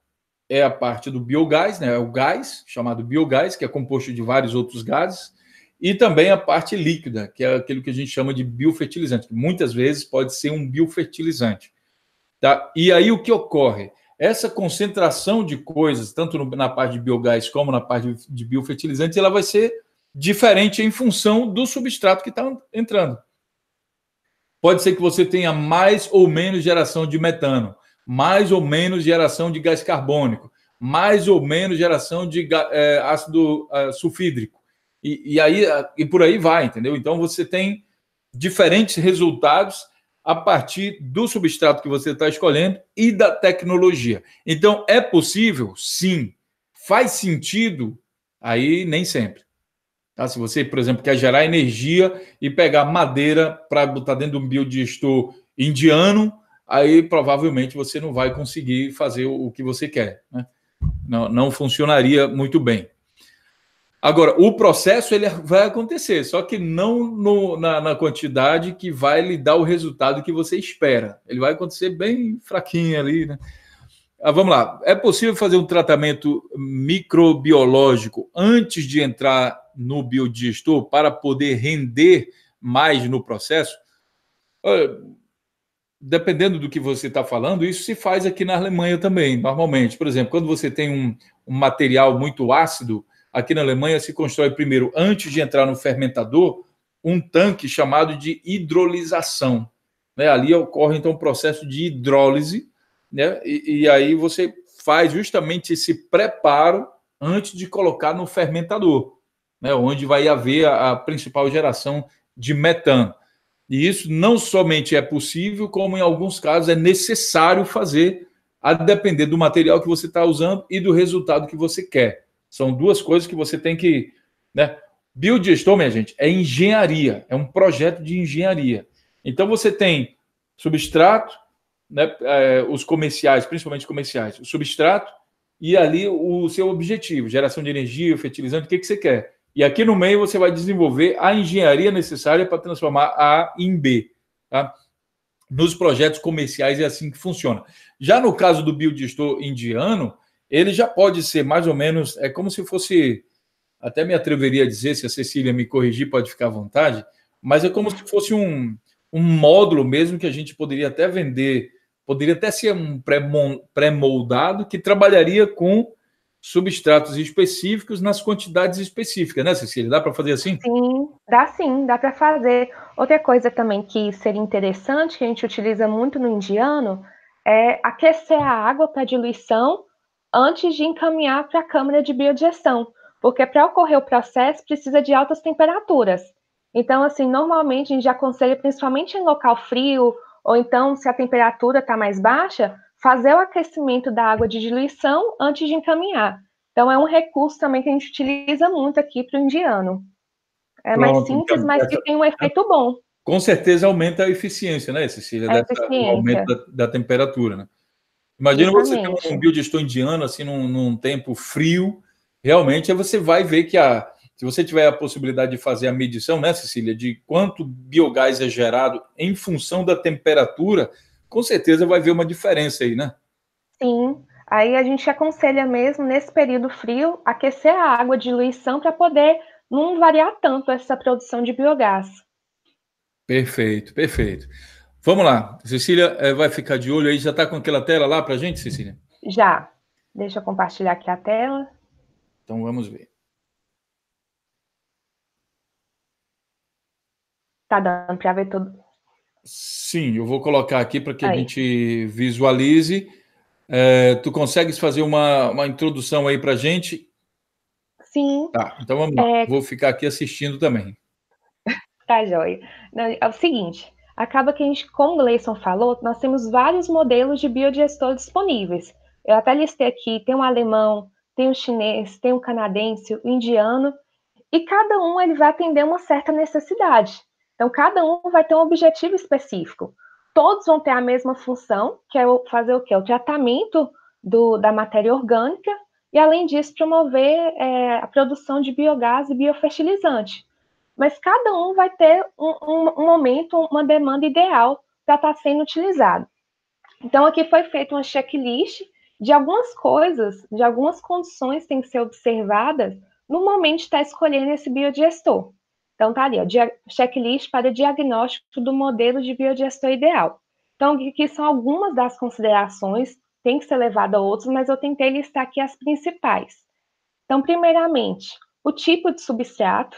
é a parte do biogás, né? É o gás, chamado biogás, que é composto de vários outros gases, e também a parte líquida, que é aquilo que a gente chama de biofertilizante, que muitas vezes pode ser um biofertilizante. Tá? E aí o que ocorre? Essa concentração de coisas, tanto na parte de biogás como na parte de biofertilizante, ela vai ser diferente em função do substrato que está entrando. Pode ser que você tenha mais ou menos geração de metano mais ou menos geração de gás carbônico, mais ou menos geração de é, ácido é, sulfídrico. E, e, aí, e por aí vai, entendeu? Então você tem diferentes resultados a partir do substrato que você está escolhendo e da tecnologia. Então é possível? Sim. Faz sentido? Aí nem sempre. Tá? Se você, por exemplo, quer gerar energia e pegar madeira para botar dentro de um biodigestor indiano, aí provavelmente você não vai conseguir fazer o que você quer. Né? Não, não funcionaria muito bem. Agora, o processo ele vai acontecer, só que não no, na, na, quantidade que vai lhe dar o resultado que você espera. Ele vai acontecer bem fraquinho ali, né? Ah, vamos lá. É possível fazer um tratamento microbiológico antes de entrar no biodigestor para poder render mais no processo? Olha, dependendo do que você está falando, isso se faz aqui na Alemanha também, normalmente. Por exemplo, quando você tem um, um, material muito ácido, aqui na Alemanha se constrói primeiro, antes de entrar no fermentador, um tanque chamado de hidrolisação. Né? Ali ocorre, então, um processo de hidrólise, né? E, e aí você faz justamente esse preparo antes de colocar no fermentador, né? onde vai haver a, a principal geração de metano. E isso não somente é possível, como em alguns casos é necessário fazer, a depender do material que você está usando e do resultado que você quer. São duas coisas que você tem que. Né? Biodigestor, minha gente, é engenharia, é um projeto de engenharia. Então você tem substrato, né, é, os comerciais, principalmente comerciais, o substrato, e ali o seu objetivo, geração de energia, fertilizante, o que, que você quer. E aqui no meio você vai desenvolver a engenharia necessária para transformar A em B. Tá? Nos projetos comerciais é assim que funciona. Já no caso do biodigestor indiano, ele já pode ser mais ou menos, é como se fosse, até me atreveria a dizer, se a Cecília me corrigir, pode ficar à vontade, mas é como se fosse um, um módulo mesmo que a gente poderia até vender, poderia até ser um pré-moldado que trabalharia com substratos específicos nas quantidades específicas, né, Cecília? Dá para fazer assim? Sim, dá sim, dá para fazer. Outra coisa também que seria interessante, que a gente utiliza muito no indiano, é aquecer a água para diluição antes de encaminhar para a câmara de biodigestão, porque para ocorrer o processo precisa de altas temperaturas. Então, assim, normalmente a gente aconselha principalmente em local frio, ou então se a temperatura está mais baixa, fazer o aquecimento da água de diluição antes de encaminhar. Então, é um recurso também que a gente utiliza muito aqui para o indiano. É Pronto, mais então, simples, então, mas essa, que tem um efeito bom. Com certeza aumenta a eficiência, né, Cecília? A O aumento da, da temperatura, né? Imagina Exatamente. você ter é um biodigestor indiano, assim, num, num tempo frio. Realmente, você vai ver que a, se você tiver a possibilidade de fazer a medição, né, Cecília, de quanto biogás é gerado em função da temperatura, com certeza vai ver uma diferença aí, né? Sim. Aí a gente aconselha mesmo, nesse período frio, aquecer a água de diluição para poder não variar tanto essa produção de biogás. Perfeito, perfeito. Vamos lá. Cecília é, vai ficar de olho aí. Já está com aquela tela lá para a gente, Cecília? Já. Deixa eu compartilhar aqui a tela. Então vamos ver. Tá dando para ver todo, Sim, eu vou colocar aqui para que aí. a gente visualize. É, tu consegues fazer uma, uma introdução aí para a gente? Sim. Tá, então vamos lá. É, vou ficar aqui assistindo também. [LAUGHS] Tá, joia. É o seguinte, acaba que a gente, como o Gleison falou, nós temos vários modelos de biodigestor disponíveis. Eu até listei aqui, tem um alemão, tem um chinês, tem um canadense, o um indiano, e cada um ele vai atender uma certa necessidade. Então, cada um vai ter um objetivo específico. Todos vão ter a mesma função, que é fazer o quê? O tratamento do, da matéria orgânica e, além disso, promover é, a produção de biogás e biofertilizante. Mas cada um vai ter um, um, um momento, uma demanda ideal para estar sendo utilizado. Então, aqui foi feita uma checklist de algumas coisas, de algumas condições que têm que ser observadas no momento de estar escolhendo esse biodigestor. Então, tá ali, ó, checklist para diagnóstico do modelo de biodigestor ideal. Então, aqui são algumas das considerações, tem que ser levado a outras, mas eu tentei listar aqui as principais. Então, primeiramente, o tipo de substrato.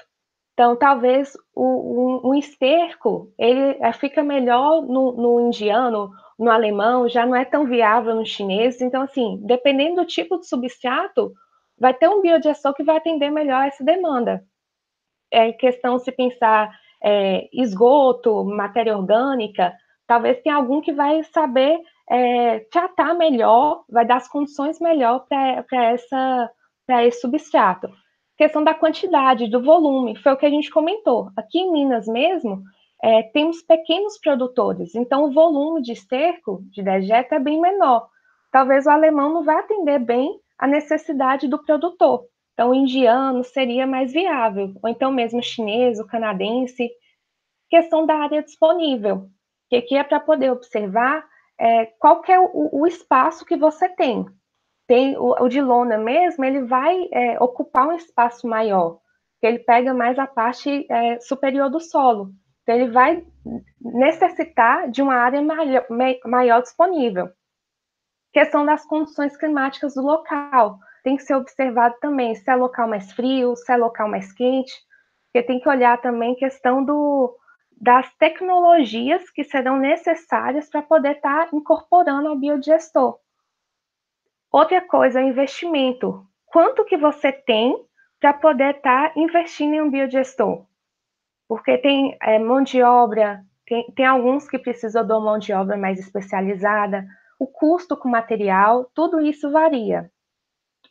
Então, talvez o, um, um esterco, ele eh, fica melhor no, no indiano, no alemão, já não é tão viável no chinês. Então, assim, dependendo do tipo de substrato, vai ter um biodigestor que vai atender melhor essa demanda é questão se pensar é, esgoto, matéria orgânica, talvez tenha algum que vai saber é, tratar melhor, vai dar as condições melhor para essa para esse substrato. Questão da quantidade, do volume, foi o que a gente comentou. Aqui em Minas mesmo, é, temos pequenos produtores, então o volume de esterco, de dejeto, é bem menor. Talvez o alemão não vá atender bem a necessidade do produtor. Então, o indiano seria mais viável, ou então mesmo chinês, o canadense. Questão da área disponível, que aqui é para poder observar é, qual é o, o, espaço que você tem. Tem o, o de lona mesmo, ele vai é, ocupar um espaço maior, que ele pega mais a parte é, superior do solo. Então, ele vai necessitar de uma área maior, maior disponível. Questão das condições climáticas do local tem que ser observado também se é local mais frio, se é local mais quente, porque tem que olhar também questão do, das tecnologias que serão necessárias para poder estar tá incorporando ao biodigestor. Outra coisa, o investimento. Quanto que você tem para poder estar tá investindo em um biodigestor? Porque tem é, mão de obra, tem, tem alguns que precisam de uma mão de obra mais especializada, o custo com material, tudo isso varia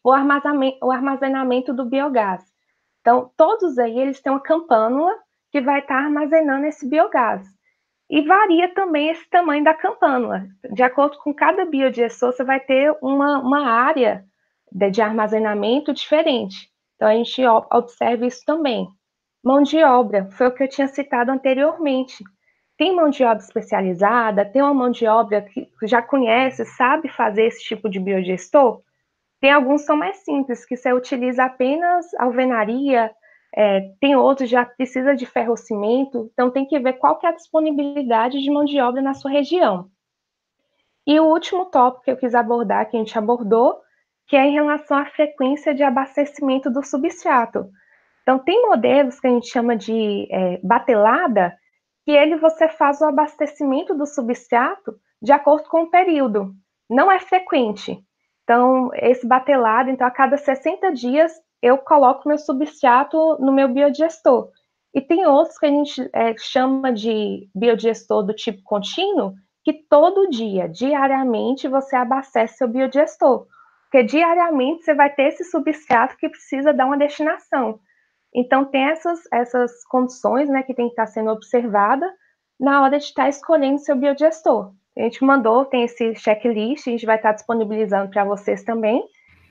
o armazenamento, o armazenamento do biogás. Então, todos aí eles têm uma campânula que vai estar tá armazenando esse biogás. E varia também esse tamanho da campânula. De acordo com cada biodigestor, você vai ter uma, uma área de, de armazenamento diferente. Então, a gente observa isso também. Mão de obra, foi o que eu tinha citado anteriormente. Tem mão de obra especializada, tem uma mão de obra que já conhece, sabe fazer esse tipo de biogestor? Tem alguns que são mais simples, que você utiliza apenas alvenaria, é, tem outros já precisa de ferro cimento. então tem que ver qual que é a disponibilidade de mão de obra na sua região. E o último tópico que eu quis abordar, que a gente abordou, que é em relação à frequência de abastecimento do substrato. Então, tem modelos que a gente chama de é, batelada, que ele você faz o abastecimento do substrato de acordo com o período. Não é frequente, então, esse batelado, então a cada 60 dias eu coloco meu substrato no meu biodigestor. E tem outros que a gente é, chama de biodigestor do tipo contínuo, que todo dia, diariamente, você abastece seu biodigestor. Porque diariamente você vai ter esse substrato que precisa dar uma destinação. Então, tem essas, essas condições né, que tem que estar sendo observada na hora de estar escolhendo seu biodigestor. A gente mandou, tem esse checklist, a gente vai estar disponibilizando para vocês também.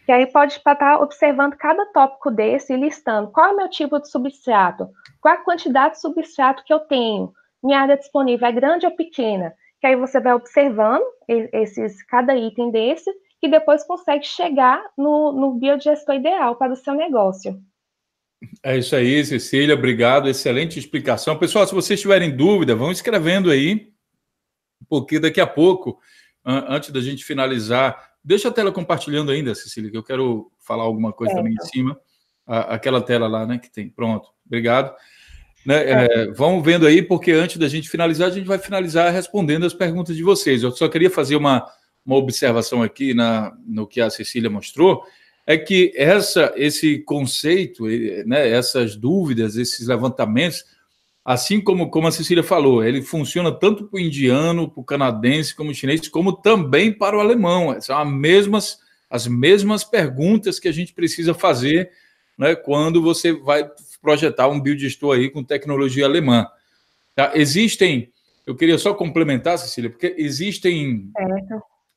E aí pode estar observando cada tópico desse e listando qual é o meu tipo de substrato, qual é a quantidade de substrato que eu tenho, minha área disponível é grande ou pequena. Que aí você vai observando esses, cada item desse e depois consegue chegar no, no biodigestor ideal para o seu negócio. É isso aí, Cecília. Obrigado. Excelente explicação. Pessoal, se vocês tiverem dúvida, vão escrevendo aí porque daqui a pouco, antes da gente finalizar. Deixa a tela compartilhando ainda, Cecília, que eu quero falar alguma coisa é, também em cima. aquela tela lá, né, que tem. Pronto, obrigado. Né, é, vão vendo aí, porque antes da gente finalizar, a gente vai finalizar respondendo as perguntas de vocês. Eu só queria fazer uma, uma observação aqui na, no que a Cecília mostrou, é que essa, esse conceito, né, essas dúvidas, esses levantamentos, assim como, como a Cecília falou, ele funciona tanto para o indiano, para o canadense, como o chinês, como também para o alemão. São as mesmas, as mesmas perguntas que a gente precisa fazer né, quando você vai projetar um biodigestor aí com tecnologia alemã. Tá? Existem, eu queria só complementar, Cecília, porque existem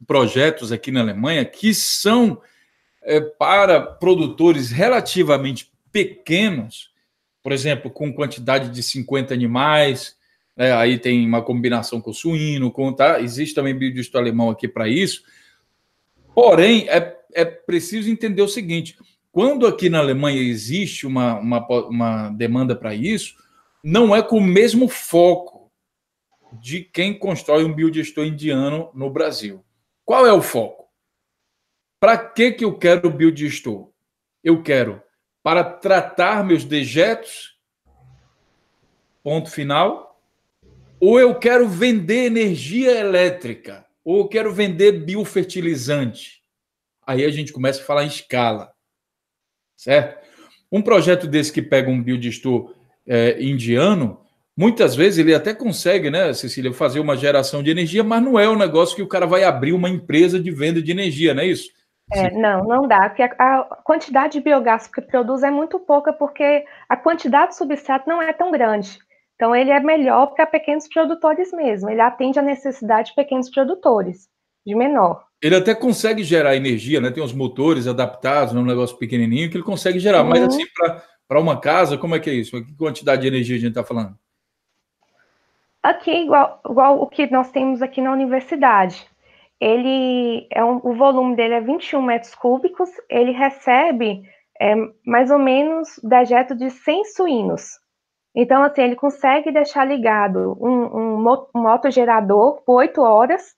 projetos aqui na Alemanha que são é, para produtores relativamente pequenos, por exemplo, com quantidade de 50 animais, né? aí tem uma combinação com suíno, com tá? existe também biodigestor alemão aqui para isso. Porém, é, é preciso entender o seguinte: quando aqui na Alemanha existe uma, uma, uma demanda para isso, não é com o mesmo foco de quem constrói um biodigestor indiano no Brasil. Qual é o foco? Para que, que eu quero o biodigestor? Eu quero para tratar meus dejetos? Ponto final. Ou eu quero vender energia elétrica, ou eu quero vender biofertilizante. Aí a gente começa a falar em escala. Certo? Um projeto desse que pega um biodistor é, eh, indiano, muitas vezes ele até consegue, né, Cecília, fazer uma geração de energia, mas não é um negócio que o cara vai abrir uma empresa de venda de energia, não é isso? É, não, não dá, porque a, a, quantidade de biogás que produz é muito pouca, porque a quantidade de substrato não é tão grande. Então, ele é melhor para pequenos produtores mesmo, ele atende à necessidade de pequenos produtores, de menor. Ele até consegue gerar energia, né? Tem uns motores adaptados né? um negócio pequenininho que ele consegue gerar, uhum. mas assim, para uma casa, como é que é isso? Que quantidade de energia a gente está falando? Aqui, igual, igual o que nós temos aqui na universidade ele é um, o volume dele é 21 metros cúbicos, ele recebe é, mais ou menos dejeto de 100 suínos. Então, assim, ele consegue deixar ligado um, um, um motogerador por 8 horas,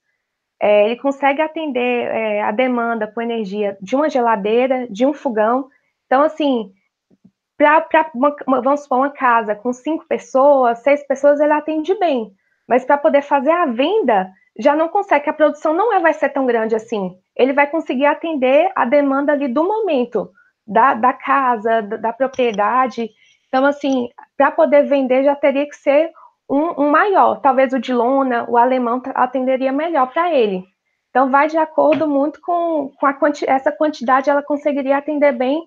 é, ele consegue atender é, a demanda por energia de uma geladeira, de um fogão. Então, assim, para, vamos supor, uma casa com cinco pessoas, seis pessoas, ele atende bem. Mas para poder fazer a venda, já não consegue, a produção não é, vai ser tão grande assim. Ele vai conseguir atender a demanda ali do momento, da, da casa, da, da propriedade. Então, assim, para poder vender já teria que ser um, um, maior. Talvez o de lona, o alemão atenderia melhor para ele. Então, vai de acordo muito com, com a quanti essa quantidade, ela conseguiria atender bem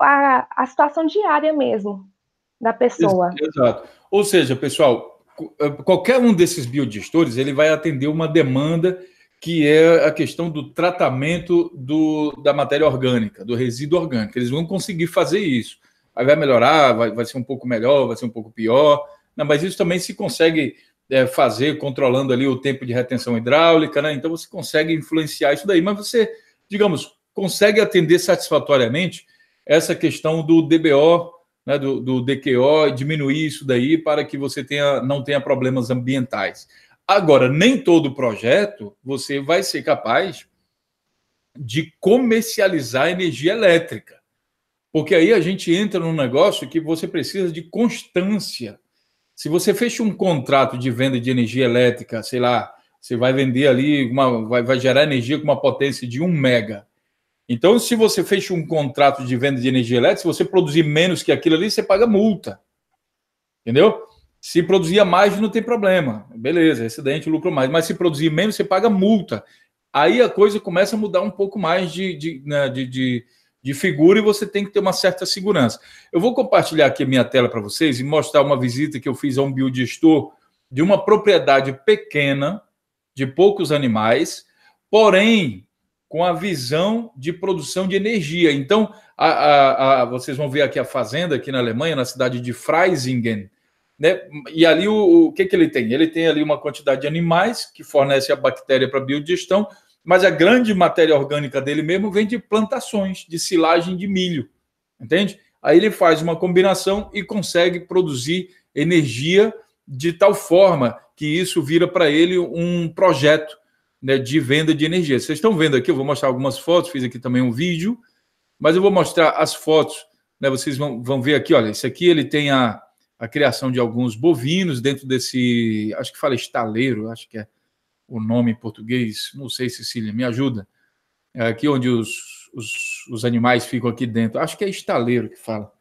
a, a situação diária mesmo da pessoa. Exato. Ou seja, pessoal, eh, qualquer um desses biodigestores ele vai atender uma demanda que é a questão do tratamento do, da matéria orgânica, do resíduo orgânico. Eles vão conseguir fazer isso. Aí vai melhorar, vai, vai ser um pouco melhor, vai ser um pouco pior. Não, mas isso também se consegue é, fazer controlando ali o tempo de retenção hidráulica, né? Então você consegue influenciar isso daí, mas você, digamos, consegue atender satisfatoriamente essa questão do DBO né, do, do DQO e diminuir isso daí para que você tenha, não tenha problemas ambientais. Agora, nem todo projeto você vai ser capaz de comercializar energia elétrica. Porque aí a gente entra num negócio que você precisa de constância. Se você fecha um contrato de venda de energia elétrica, sei lá, você vai vender ali, uma, vai, vai gerar energia com uma potência de 1 mega. Então, se você fecha um contrato de venda de energia elétrica, se você produzir menos que aquilo ali, você paga multa. Entendeu? Se produzir mais, não tem problema. Beleza, excedente, lucro mais. Mas se produzir menos, você paga multa. Aí a coisa começa a mudar um pouco mais de, de, né, de, de, de figura e você tem que ter uma certa segurança. Eu vou compartilhar aqui a minha tela para vocês e mostrar uma visita que eu fiz a um biodigestor de uma propriedade pequena, de poucos animais, porém com a visão de produção de energia. Então, a, a, a, vocês vão ver aqui a fazenda, aqui na Alemanha, na cidade de Freisingen. Né? E ali o, o que, que ele tem? Ele tem ali uma quantidade de animais que fornece a bactéria para a biodigestão, mas a grande matéria orgânica dele mesmo vem de plantações, de silagem de milho. Entende? Aí ele faz uma combinação e consegue produzir energia de tal forma que isso vira para ele um projeto né, de venda de energia. Vocês estão vendo aqui, eu vou mostrar algumas fotos, fiz aqui também um vídeo, mas eu vou mostrar as fotos. Né, vocês vão, vão ver aqui, olha, esse aqui ele tem a, a criação de alguns bovinos dentro desse, acho que fala estaleiro, acho que é o nome em português, não sei, Cecília, me ajuda. É aqui onde os, os, os, animais ficam aqui dentro. Acho que é estaleiro que fala.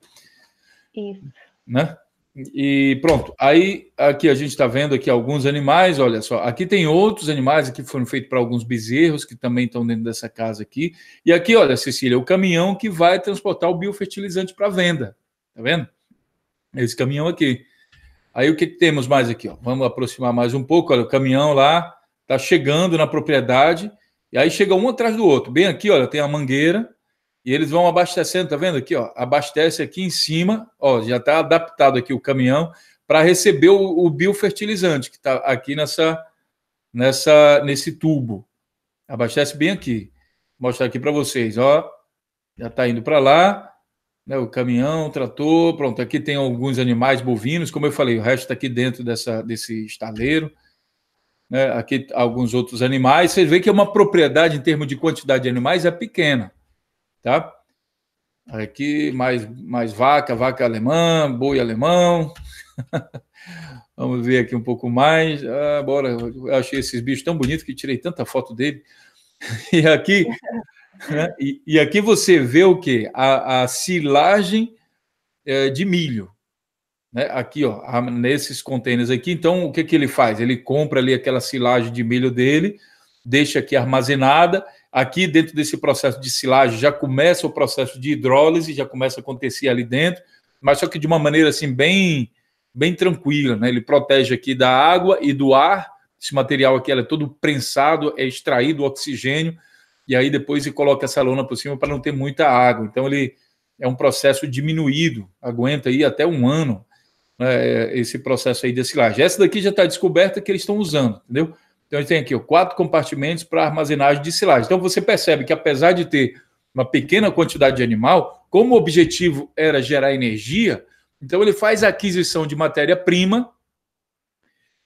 Isso. Né? E pronto, aí aqui a gente está vendo aqui alguns animais, olha só, aqui tem outros animais que foram feitos para alguns bezerros que também estão dentro dessa casa aqui. E aqui, olha, Cecília, o caminhão que vai transportar o biofertilizante para venda, tá vendo? Esse caminhão aqui. Aí o que, que temos mais aqui? Ó? Vamos aproximar mais um pouco, olha, o caminhão lá está chegando na propriedade, e aí chega um atrás do outro. Bem aqui, olha, tem a mangueira, e eles vão abastecendo, tá vendo aqui, ó? Abastece aqui em cima, ó, já tá adaptado aqui o caminhão para receber o, o biofertilizante que tá aqui nessa, nessa, nesse tubo. Abastece bem aqui. Vou mostrar aqui para vocês, ó. Já tá indo para lá, né? O caminhão, o trator, pronto. Aqui tem alguns animais bovinos, como eu falei, o resto tá aqui dentro dessa, desse estaleiro. Né? Aqui alguns outros animais. Vocês veem que é uma propriedade em termos de quantidade de animais é pequena tá? Aqui mais, mais vaca, vaca alemã, boi alemão. [LAUGHS] Vamos ver aqui um pouco mais. Ah, bora, eu achei esses bichos tão bonitos que tirei tanta foto dele. [LAUGHS] e aqui, né? e, e, aqui você vê o que? A, a silagem é, de milho. Né? Aqui, ó, nesses contêineres aqui. Então, o que, que ele faz? Ele compra ali aquela silagem de milho dele, deixa aqui armazenada Aqui, dentro desse processo de silagem, já começa o processo de hidrólise, já começa a acontecer ali dentro, mas só que de uma maneira assim bem, bem tranquila, né? Ele protege aqui da água e do ar. Esse material aqui é todo prensado, é extraído o oxigênio e aí depois se coloca essa lona por cima para não ter muita água. Então ele é um processo diminuído, aguenta aí até um ano né, esse processo aí de silagem. Essa daqui já está descoberta que eles estão usando, entendeu? Então, a gente tem aqui quatro compartimentos para armazenagem de silagem. Então, você percebe que, apesar de ter uma pequena quantidade de animal, como o objetivo era gerar energia, então ele faz a aquisição de matéria-prima,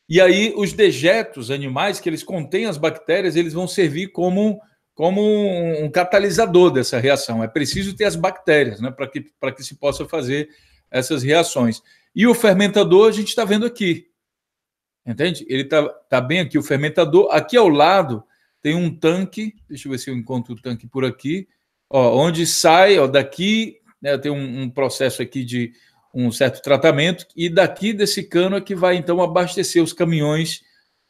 e aí os dejetos animais que eles contêm as bactérias, eles vão servir como, como um, um catalisador dessa reação. É preciso ter as bactérias né, para que, que se possa fazer essas reações. E o fermentador a gente está vendo aqui. Entende? Ele está tá bem aqui, o fermentador. Aqui ao lado tem um tanque. Deixa eu ver se eu encontro o tanque por aqui. Ó, onde sai, ó, daqui, né, tem um, um processo aqui de um certo tratamento, e daqui desse cano é que vai então abastecer os caminhões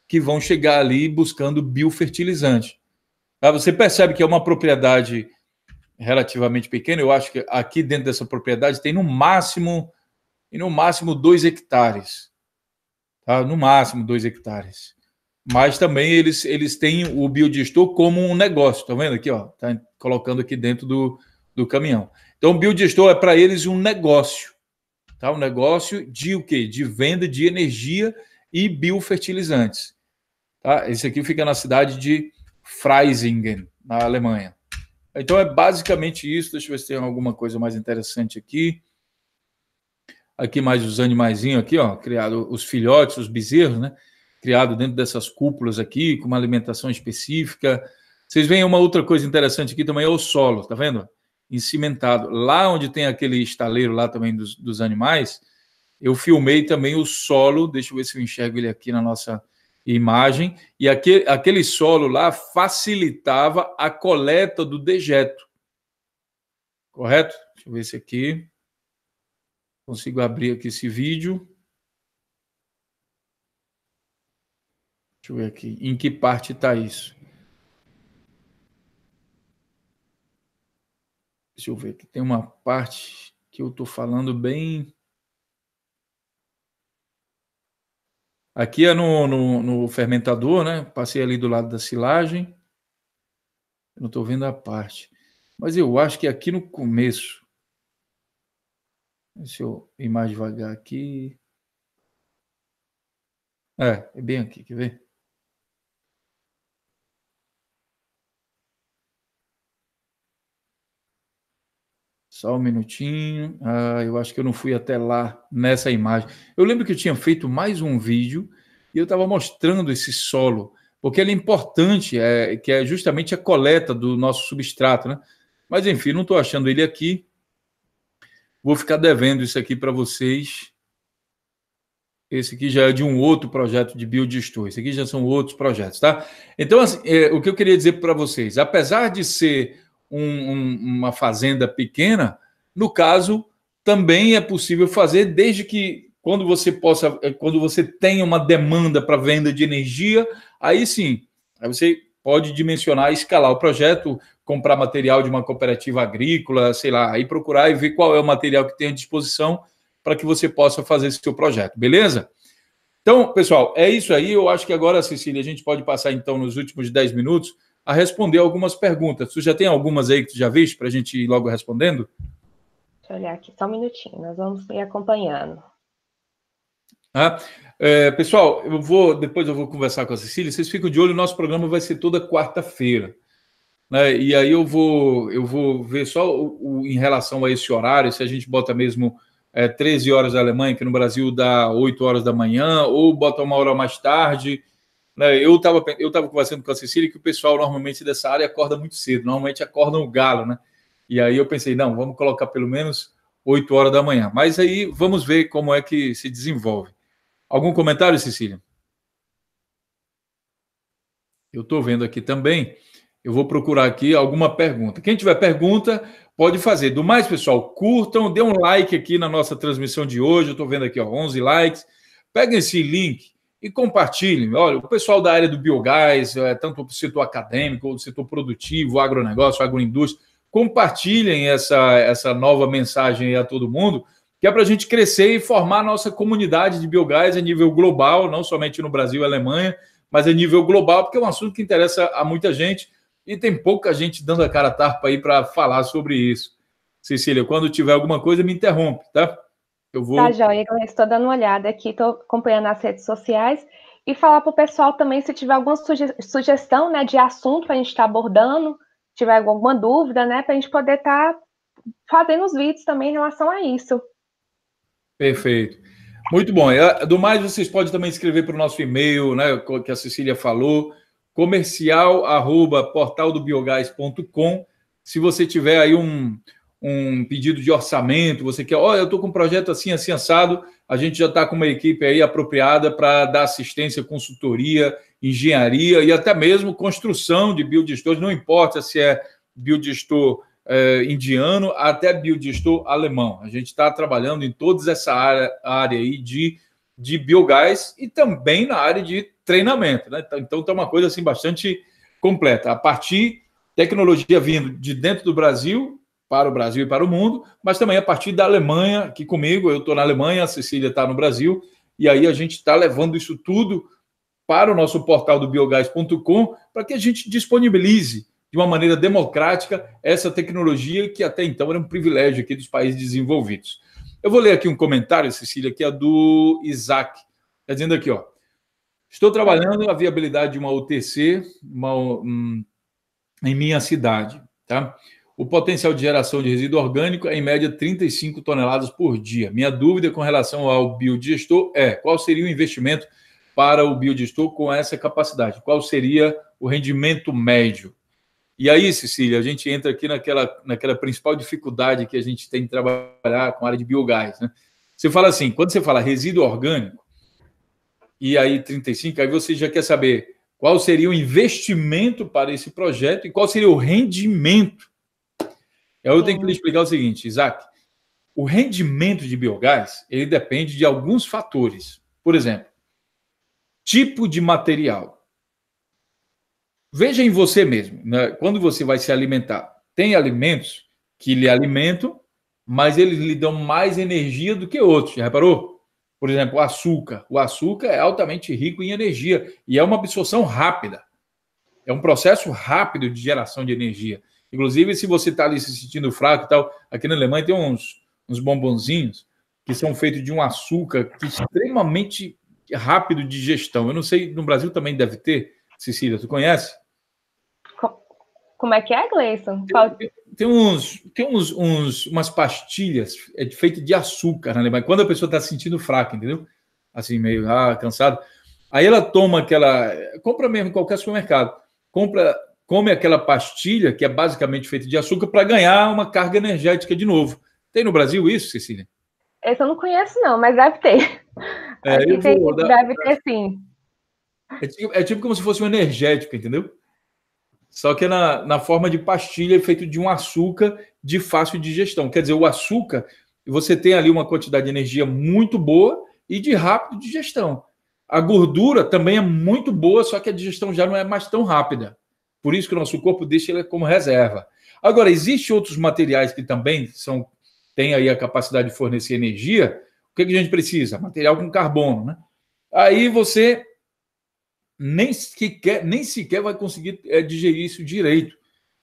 que vão chegar ali buscando biofertilizante. Tá? Você percebe que é uma propriedade relativamente pequena, eu acho que aqui dentro dessa propriedade tem no máximo, no máximo dois hectares tá? no máximo dois hectares. Mas também eles, eles têm o biodigestor como um negócio, tá vendo aqui? Ó, tá colocando aqui dentro do, do caminhão. Então, o biodigestor é para eles um negócio, tá? um negócio de o quê? De venda de energia e biofertilizantes. Tá? Esse aqui fica na cidade de Freisingen, na Alemanha. Então, é basicamente isso. Deixa eu ver se tem alguma coisa mais interessante aqui aqui mais os animaizinhos aqui, ó, criado os filhotes, os bezerros, né? Criado dentro dessas cúpulas aqui, com uma alimentação específica. Vocês veem uma outra coisa interessante aqui também, é o solo, tá vendo? Encimentado. Lá onde tem aquele estaleiro lá também dos, dos animais, eu filmei também o solo, deixa eu ver se eu enxergo ele aqui na nossa imagem, e aquele, aquele solo lá facilitava a coleta do dejeto. Correto? Deixa eu ver se aqui. Consigo abrir aqui esse vídeo. Deixa eu ver aqui. Em que parte está isso? Deixa eu ver aqui. Tem uma parte que eu estou falando bem. Aqui é no, no, no, fermentador, né? Passei ali do lado da silagem. não estou vendo a parte. Mas eu acho que aqui no começo. Deixa eu ir mais devagar aqui. É, é bem aqui, quer ver? Só um minutinho. Ah, eu acho que eu não fui até lá nessa imagem. Eu lembro que eu tinha feito mais um vídeo e eu estava mostrando esse solo, porque ele é importante, é, que é justamente a coleta do nosso substrato, né? Mas enfim, não estou achando ele aqui. Vou ficar devendo isso aqui para vocês. Esse aqui já é de um outro projeto de biodigestor. Esse aqui já são outros projetos, tá? Então, assim, é, o que eu queria dizer para vocês, apesar de ser um, um, uma fazenda pequena, no caso, também é possível fazer, desde que quando você possa, é, quando você tem uma demanda para venda de energia, aí sim, aí você pode dimensionar, escalar o projeto, comprar material de uma cooperativa agrícola, sei lá, aí procurar e ver qual é o material que tem à disposição para que você possa fazer seu projeto, beleza? Então, pessoal, é isso aí. Eu acho que agora, Cecília, a gente pode passar então nos últimos 10 minutos a responder algumas perguntas. Tu já tem algumas aí que tu já viste para a gente ir logo respondendo? Deixa eu olhar aqui só um minutinho, nós vamos ir acompanhando. Ah, é, pessoal, eu vou depois eu vou conversar com a Cecília. Vocês ficam de olho, o nosso programa vai ser toda quarta-feira. Né? E aí eu vou, eu vou ver só o, o, em relação a esse horário, se a gente bota mesmo é, 13 horas da Alemanha, que no Brasil dá 8 horas da manhã, ou bota uma hora mais tarde. Né? Eu estava eu tava conversando com a Cecília que o pessoal normalmente dessa área acorda muito cedo, normalmente acorda o galo, né? E aí eu pensei, não, vamos colocar pelo menos 8 horas da manhã. Mas aí vamos ver como é que se desenvolve. Algum comentário, Cecília? Eu estou vendo aqui também. Eu vou procurar aqui alguma pergunta. Quem tiver pergunta, pode fazer. Do mais, pessoal, curtam, dê um like aqui na nossa transmissão de hoje. Eu estou vendo aqui ó, 11 likes. Peguem esse link e compartilhem. Olha, o pessoal da área do biogás, é, tanto do setor acadêmico, o do setor produtivo, agronegócio, agroindústria, compartilhem essa, essa nova mensagem a todo mundo, que é para a gente crescer e formar a nossa comunidade de biogás a nível global, não somente no Brasil e Alemanha, mas a nível global, porque é um assunto que interessa a muita gente e tem pouca gente dando a cara a tarpa aí para falar sobre isso. Cecília, quando tiver alguma coisa, me interrompe, tá? Eu vou. Tá, joia, estou dando uma olhada aqui, estou acompanhando as redes sociais. E falar para o pessoal também se tiver alguma suge sugestão né, de assunto para a gente estar tá abordando, tiver alguma dúvida, né, para a gente poder estar tá fazendo os vídeos também em relação a isso. Perfeito. Muito bom. É, do mais, vocês podem também escrever para o nosso e-mail, né, que a Cecília falou comercial@portaldobiogás.com. Se você tiver aí um, um pedido de orçamento, você quer, olha, eu estou com um projeto assim, assim, assado, a gente já está com uma equipe aí apropriada para dar assistência, consultoria, engenharia e até mesmo construção de biodistores, não importa se é biodistor eh, indiano até biodistor alemão. A gente está trabalhando em toda essa área, área aí de, de biogás e também na área de treinamento. Né? Então, está então uma coisa assim bastante completa. A partir tecnologia vindo de dentro do Brasil para o Brasil e para o mundo, mas também a partir da Alemanha, que comigo, eu estou na Alemanha, a Cecília está no Brasil, e aí a gente está levando isso tudo para o nosso portal do biogás.com para que a gente disponibilize de uma maneira democrática essa tecnologia que até então era um privilégio aqui dos países desenvolvidos. Eu vou ler aqui um comentário, Cecília, que é do Isaac. Tá dizendo aqui, ó. Estou trabalhando a viabilidade de uma UTC uma, um, em minha cidade. Tá? O potencial de geração de resíduo orgânico é, em média, 35 toneladas por dia. Minha dúvida com relação ao biodigestor é qual seria o investimento para o biodigestor com essa capacidade? Qual seria o rendimento médio? E aí, Cecília, a gente entra aqui naquela, naquela principal dificuldade que a gente tem de trabalhar com a área de biogás. Né? Você fala assim, quando você fala resíduo orgânico, e aí 35, aí você já quer saber qual seria o investimento para esse projeto e qual seria o rendimento. Eu tenho que lhe uhum. explicar o seguinte, Isaac. O rendimento de biogás ele depende de alguns fatores. Por exemplo, tipo de material. Veja em você mesmo, né? quando você vai se alimentar. Tem alimentos que lhe alimentam, mas eles lhe dão mais energia do que outros. Já reparou? Por exemplo, o açúcar. O açúcar é altamente rico em energia e é uma absorção rápida. É um processo rápido de geração de energia. Inclusive, se você está ali se sentindo fraco e tal, aqui na Alemanha tem uns, uns bombonzinhos que são feitos de um açúcar que é extremamente rápido de gestão. Eu não sei, no Brasil também deve ter. Cecília, tu conhece? Como é que é, Gleison? Qual tem uns, tem uns, uns umas pastilhas é feito de açúcar né? Quando a pessoa está se sentindo fraca, entendeu? Assim meio ah, cansado. Aí ela toma aquela, compra mesmo em qualquer supermercado, compra, come aquela pastilha que é basicamente feita de açúcar para ganhar uma carga energética de novo. Tem no Brasil isso, Cecília? Essa eu não conheço não, mas deve ter. É, tem, deve ter sim. É tipo, é tipo como se fosse um energético, entendeu? só que é na, na forma de pastilha feito de um açúcar de fácil digestão. Quer dizer, o açúcar, você tem ali uma quantidade de energia muito boa e de rápida digestão. A gordura também é muito boa, só que a digestão já não é mais tão rápida. Por isso que o nosso corpo deixa ele como reserva. Agora, existem outros materiais que também são têm aí a capacidade de fornecer energia. O que, é que a gente precisa? Material com carbono, né? Aí você nem sequer, nem sequer vai conseguir é, digerir isso direito.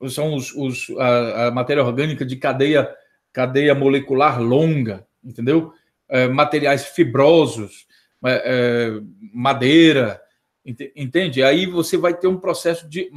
São os, os a, a, matéria orgânica de cadeia, cadeia molecular longa, entendeu? É, materiais fibrosos, é, madeira, entende? Aí você vai ter um processo de,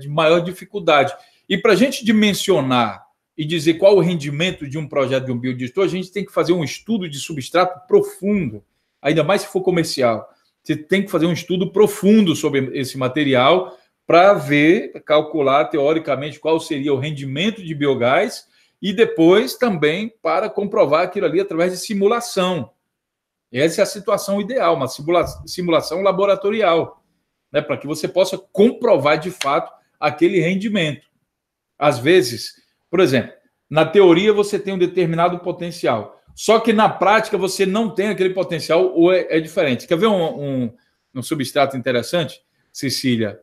de maior dificuldade. E para a gente dimensionar e dizer qual o rendimento de um projeto de um biodigestor, a gente tem que fazer um estudo de substrato profundo, ainda mais se for comercial. Você tem que fazer um estudo profundo sobre esse material para ver, calcular teoricamente qual seria o rendimento de biogás e depois também para comprovar aquilo ali através de simulação. Essa é a situação ideal, uma simula simulação laboratorial, né, para que você possa comprovar de fato aquele rendimento. Às vezes, por exemplo, na teoria você tem um determinado potencial. Só que na prática você não tem aquele potencial ou é, é diferente. Quer ver um, um, um, substrato interessante, Cecília?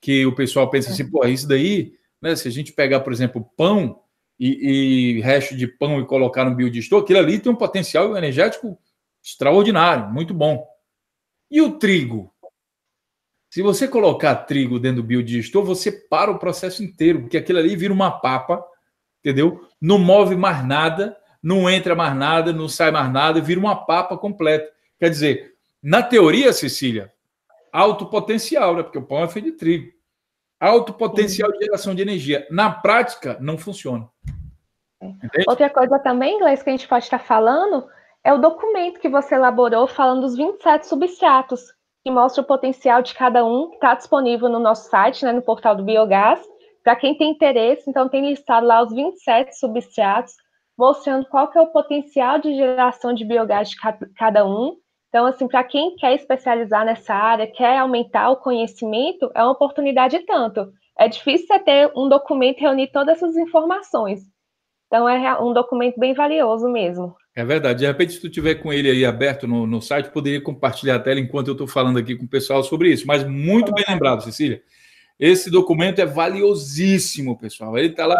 Que o pessoal pensa assim, pô, isso daí, né? Se a gente pegar, por exemplo, pão e, e resto de pão e colocar no biodigestor, aquilo ali tem um potencial energético extraordinário, muito bom. E o trigo? Se você colocar trigo dentro do biodigestor, você para o processo inteiro, porque aquilo ali vira uma papa, entendeu? Não move mais nada não entra mais nada, não sai mais nada, vira uma papa completa. Quer dizer, na teoria, Cecília, alto potencial, né? Porque o pão é feito de trigo. Alto potencial de geração de energia. Na prática, não funciona. Entende? Outra coisa também, inglês, que a gente pode estar falando é o documento que você elaborou falando dos 27 substratos, que mostra o potencial de cada um, que está disponível no nosso site, né, no portal do Biogás. Para quem tem interesse, então tem listado lá os 27 substratos, mostrando qual que é o potencial de geração de biogás de cada um. Então, assim, para quem quer especializar nessa área, quer aumentar o conhecimento, é uma oportunidade tanto. É difícil você ter um documento e reunir todas essas informações. Então, é um documento bem valioso mesmo. É verdade. De repente, se tu tiver com ele aí aberto no, no site, poderia compartilhar a tela enquanto eu estou falando aqui com o pessoal sobre isso. Mas muito bem lembrado, Cecília. Esse documento é valiosíssimo, pessoal. Ele está lá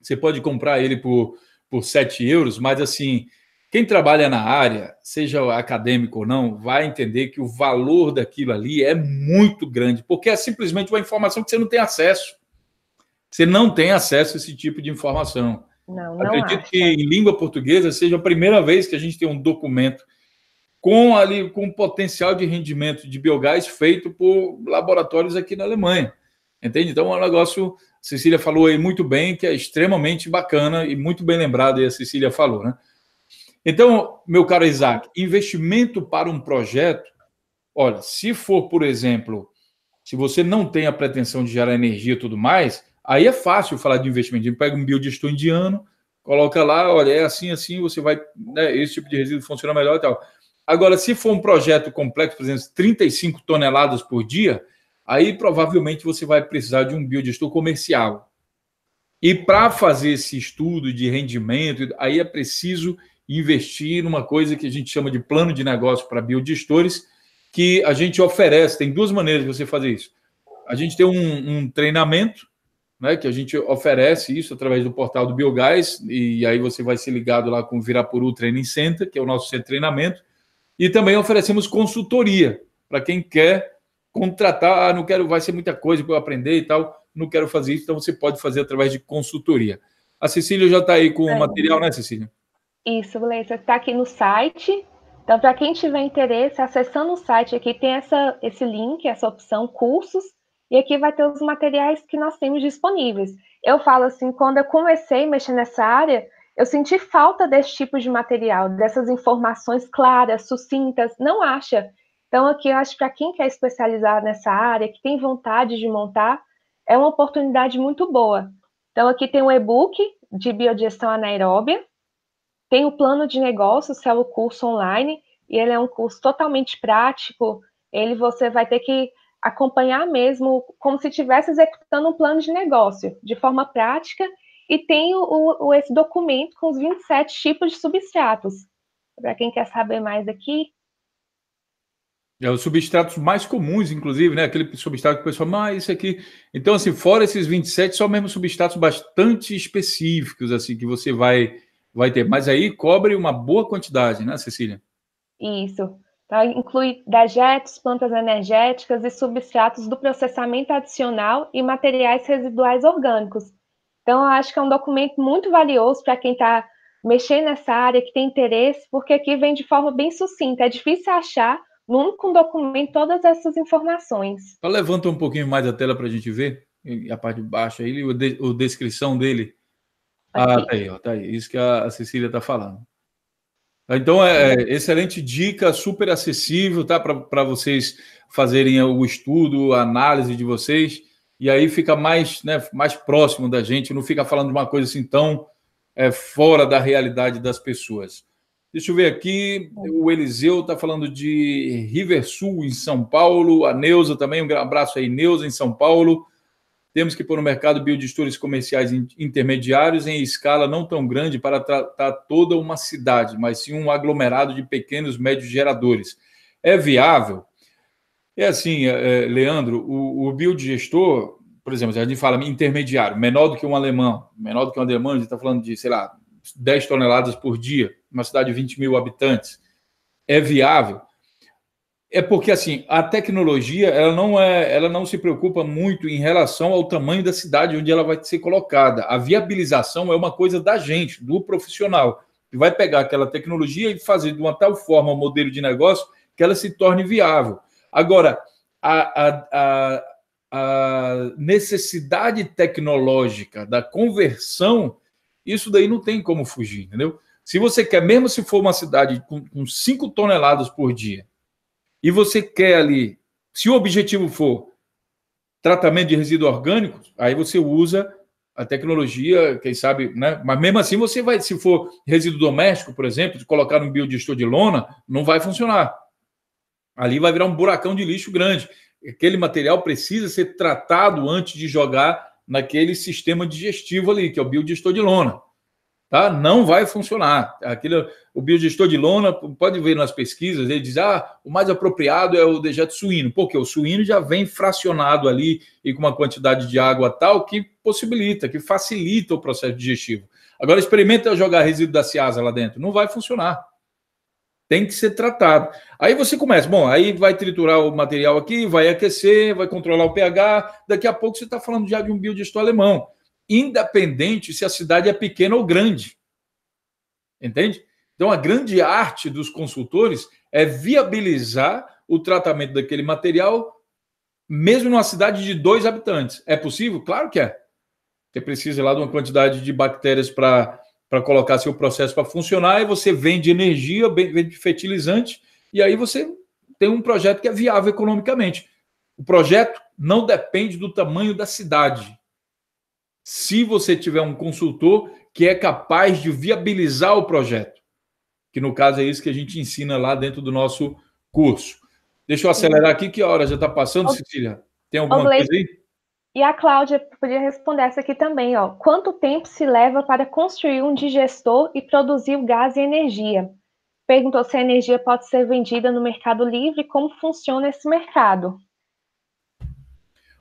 você pode comprar ele por, por 7 euros, mas assim, quem trabalha na área, seja acadêmico ou não, vai entender que o valor daquilo ali é muito grande, porque é simplesmente uma informação que você não tem acesso. Você não tem acesso a esse tipo de informação. Não, não Acredito acho. que em língua portuguesa seja a primeira vez que a gente tem um documento com ali com potencial de rendimento de biogás feito por laboratórios aqui na Alemanha. Entende? Então é um negócio Cecília falou aí muito bem, que é extremamente bacana e muito bem lembrado aí a Cecília falou, né? Então, meu caro Isaac, investimento para um projeto, olha, se for, por exemplo, se você não tem a pretensão de gerar energia e tudo mais, aí é fácil falar de investimento. Pega um biodigestor indiano, coloca lá, olha, é assim, assim, você vai, né, esse tipo de resíduo funciona melhor e tal. Agora, se for um projeto complexo, por exemplo, 35 toneladas por dia, aí provavelmente você vai precisar de um biodigestor comercial. E para fazer esse estudo de rendimento, aí é preciso investir numa coisa que a gente chama de plano de negócio para biodigestores que a gente oferece. Tem duas maneiras de você fazer isso. A gente tem um, um treinamento, né, que a gente oferece isso através do portal do Biogás, e aí você vai ser ligado lá com o Virapuru Training Center, que é o nosso centro de treinamento, e também oferecemos consultoria para quem quer contratar, ah, não quero, vai ser muita coisa para eu aprender e tal, não quero fazer isso, então você pode fazer através de consultoria. A Cecília já está aí com é. o material, né, Cecília? Isso, Leite, está aqui no site. Então, para quem tiver interesse, acessando o site aqui, tem essa, esse link, essa opção cursos, e aqui vai ter os materiais que nós temos disponíveis. Eu falo assim, quando eu comecei a mexer nessa área, eu senti falta desse tipo de material, dessas informações claras, sucintas, não acha. Então, aqui eu acho que para quem quer especializar nessa área, que tem vontade de montar, é uma oportunidade muito boa. Então, aqui tem um e-book de biodigestão anaeróbia, tem o plano de negócios, que é o curso online, e ele é um curso totalmente prático, ele você vai ter que acompanhar mesmo, como se estivesse executando um plano de negócio, de forma prática, e tem o, o esse documento com os 27 tipos de substratos. Para quem quer saber mais aqui, é, os substratos mais comuns, inclusive, né? Aquele substrato que o pessoal, mas isso aqui. Então, assim, fora esses 27, são mesmo substratos bastante específicos, assim, que você vai, vai ter. Mas aí cobre uma boa quantidade, né, Cecília? Isso. Então, Inclui dejetos, plantas energéticas e substratos do processamento adicional e materiais residuais orgânicos. Então, eu acho que é um documento muito valioso para quem está mexendo nessa área, que tem interesse, porque aqui vem de forma bem sucinta. É difícil achar num único documento todas essas informações. Só levanta um pouquinho mais a tela para a gente ver, a parte de baixo aí, o, de, descrição dele. Ah, Aqui. Ah, tá aí, ó, tá aí. Isso que a Cecília está falando. Então, é, é, excelente dica, super acessível, tá? Para vocês fazerem o estudo, a análise de vocês, e aí fica mais, né, mais próximo da gente, não fica falando de uma coisa assim tão é, fora da realidade das pessoas. Deixa eu ver aqui, o Eliseu está falando de River Sul em São Paulo, a Neuza também, um abraço aí, Neuza, em São Paulo. Temos que pôr no mercado biodistores comerciais intermediários em escala não tão grande para tratar toda uma cidade, mas sim um aglomerado de pequenos, médios geradores. É viável? É assim, é, é Leandro, o, o biodigestor, por exemplo, a gente fala intermediário, menor do que um alemão, menor do que um alemão, a gente está falando de, sei lá, 10 toneladas por dia uma cidade de 20 mil habitantes, é viável? É porque assim a tecnologia ela não é, ela não se preocupa muito em relação ao tamanho da cidade onde ela vai ser colocada. A viabilização é uma coisa da gente, do profissional que vai pegar aquela tecnologia e fazer de uma tal forma o um modelo de negócio que ela se torne viável. Agora, a, a, a, a necessidade tecnológica da conversão, isso daí não tem como fugir, entendeu? Se você quer, mesmo se for uma cidade com, 5 toneladas por dia, e você quer ali, se o objetivo for tratamento de resíduo orgânico, aí você usa a tecnologia, quem sabe, né? Mas mesmo assim você vai, se for resíduo doméstico, por exemplo, colocar um biodigestor de lona, não vai funcionar. Ali vai virar um buracão de lixo grande. Aquele material precisa ser tratado antes de jogar naquele sistema digestivo ali, que é o biodigestor de lona tá? Não vai funcionar. Aquilo, o biodigestor de lona, pode ver nas pesquisas, ele diz: ah, o mais apropriado é o dejeto suíno, porque o suíno já vem fracionado ali e com uma quantidade de água tal que possibilita, que facilita o processo digestivo. Agora experimenta jogar resíduo da ciasa lá dentro, não vai funcionar. Tem que ser tratado. Aí você começa, bom, aí vai triturar o material aqui, vai aquecer, vai controlar o pH, daqui a pouco você está falando já de um biodigestor alemão independente se a cidade é pequena ou grande. Entende? Então, a grande arte dos consultores é viabilizar o tratamento daquele material, mesmo numa cidade de dois habitantes. É possível? Claro que é. Você precisa lá de uma quantidade de bactérias para colocar seu processo para funcionar, e você vende energia, vende fertilizante, e aí você tem um projeto que é viável economicamente. O projeto não depende do tamanho da cidade, se você tiver um consultor que é capaz de viabilizar o projeto, que no caso é isso que a gente ensina lá dentro do nosso curso. Deixa eu acelerar aqui, que a hora já está passando, Cecília? Tem alguma coisa aí? E a Cláudia podia responder essa aqui também, ó. Quanto tempo se leva para construir um digestor e produzir o gás e energia? Perguntou se a energia pode ser vendida no mercado livre, como funciona esse mercado?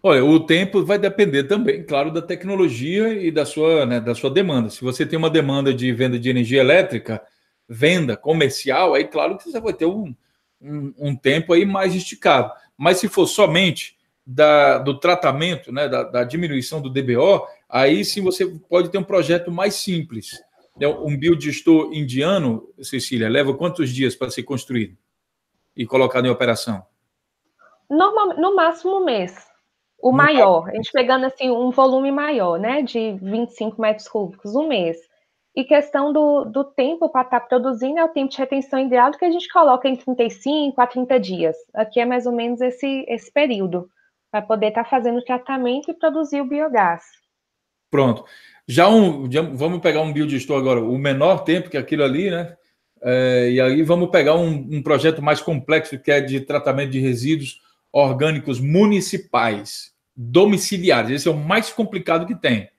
Olha, o tempo vai depender também, claro, da tecnologia e da sua, né, da sua demanda. Se você tem uma demanda de venda de energia elétrica, venda comercial, aí claro que você vai ter um, um, um tempo aí mais esticado. Mas se for somente da, do tratamento, né, da, da, diminuição do DBO, aí sim você pode ter um projeto mais simples. Então, um biodigestor indiano, Cecília, leva quantos dias para ser construído e colocado em operação? Normal, no máximo um mês. O maior, a gente pegando assim um volume maior, né, de 25 metros cúbicos um mês. E questão do, do tempo para estar tá produzindo é o tempo de retenção ideal que a gente coloca em 35 a 30 dias. Aqui é mais ou menos esse, esse período, para poder estar tá fazendo o tratamento e produzir o biogás. Pronto. Já um. Já, vamos pegar um biodigestor agora, o menor tempo que aquilo ali, né? É, e aí vamos pegar um, um projeto mais complexo que é de tratamento de resíduos orgânicos municipais, domiciliares. Esse é o mais complicado que tem.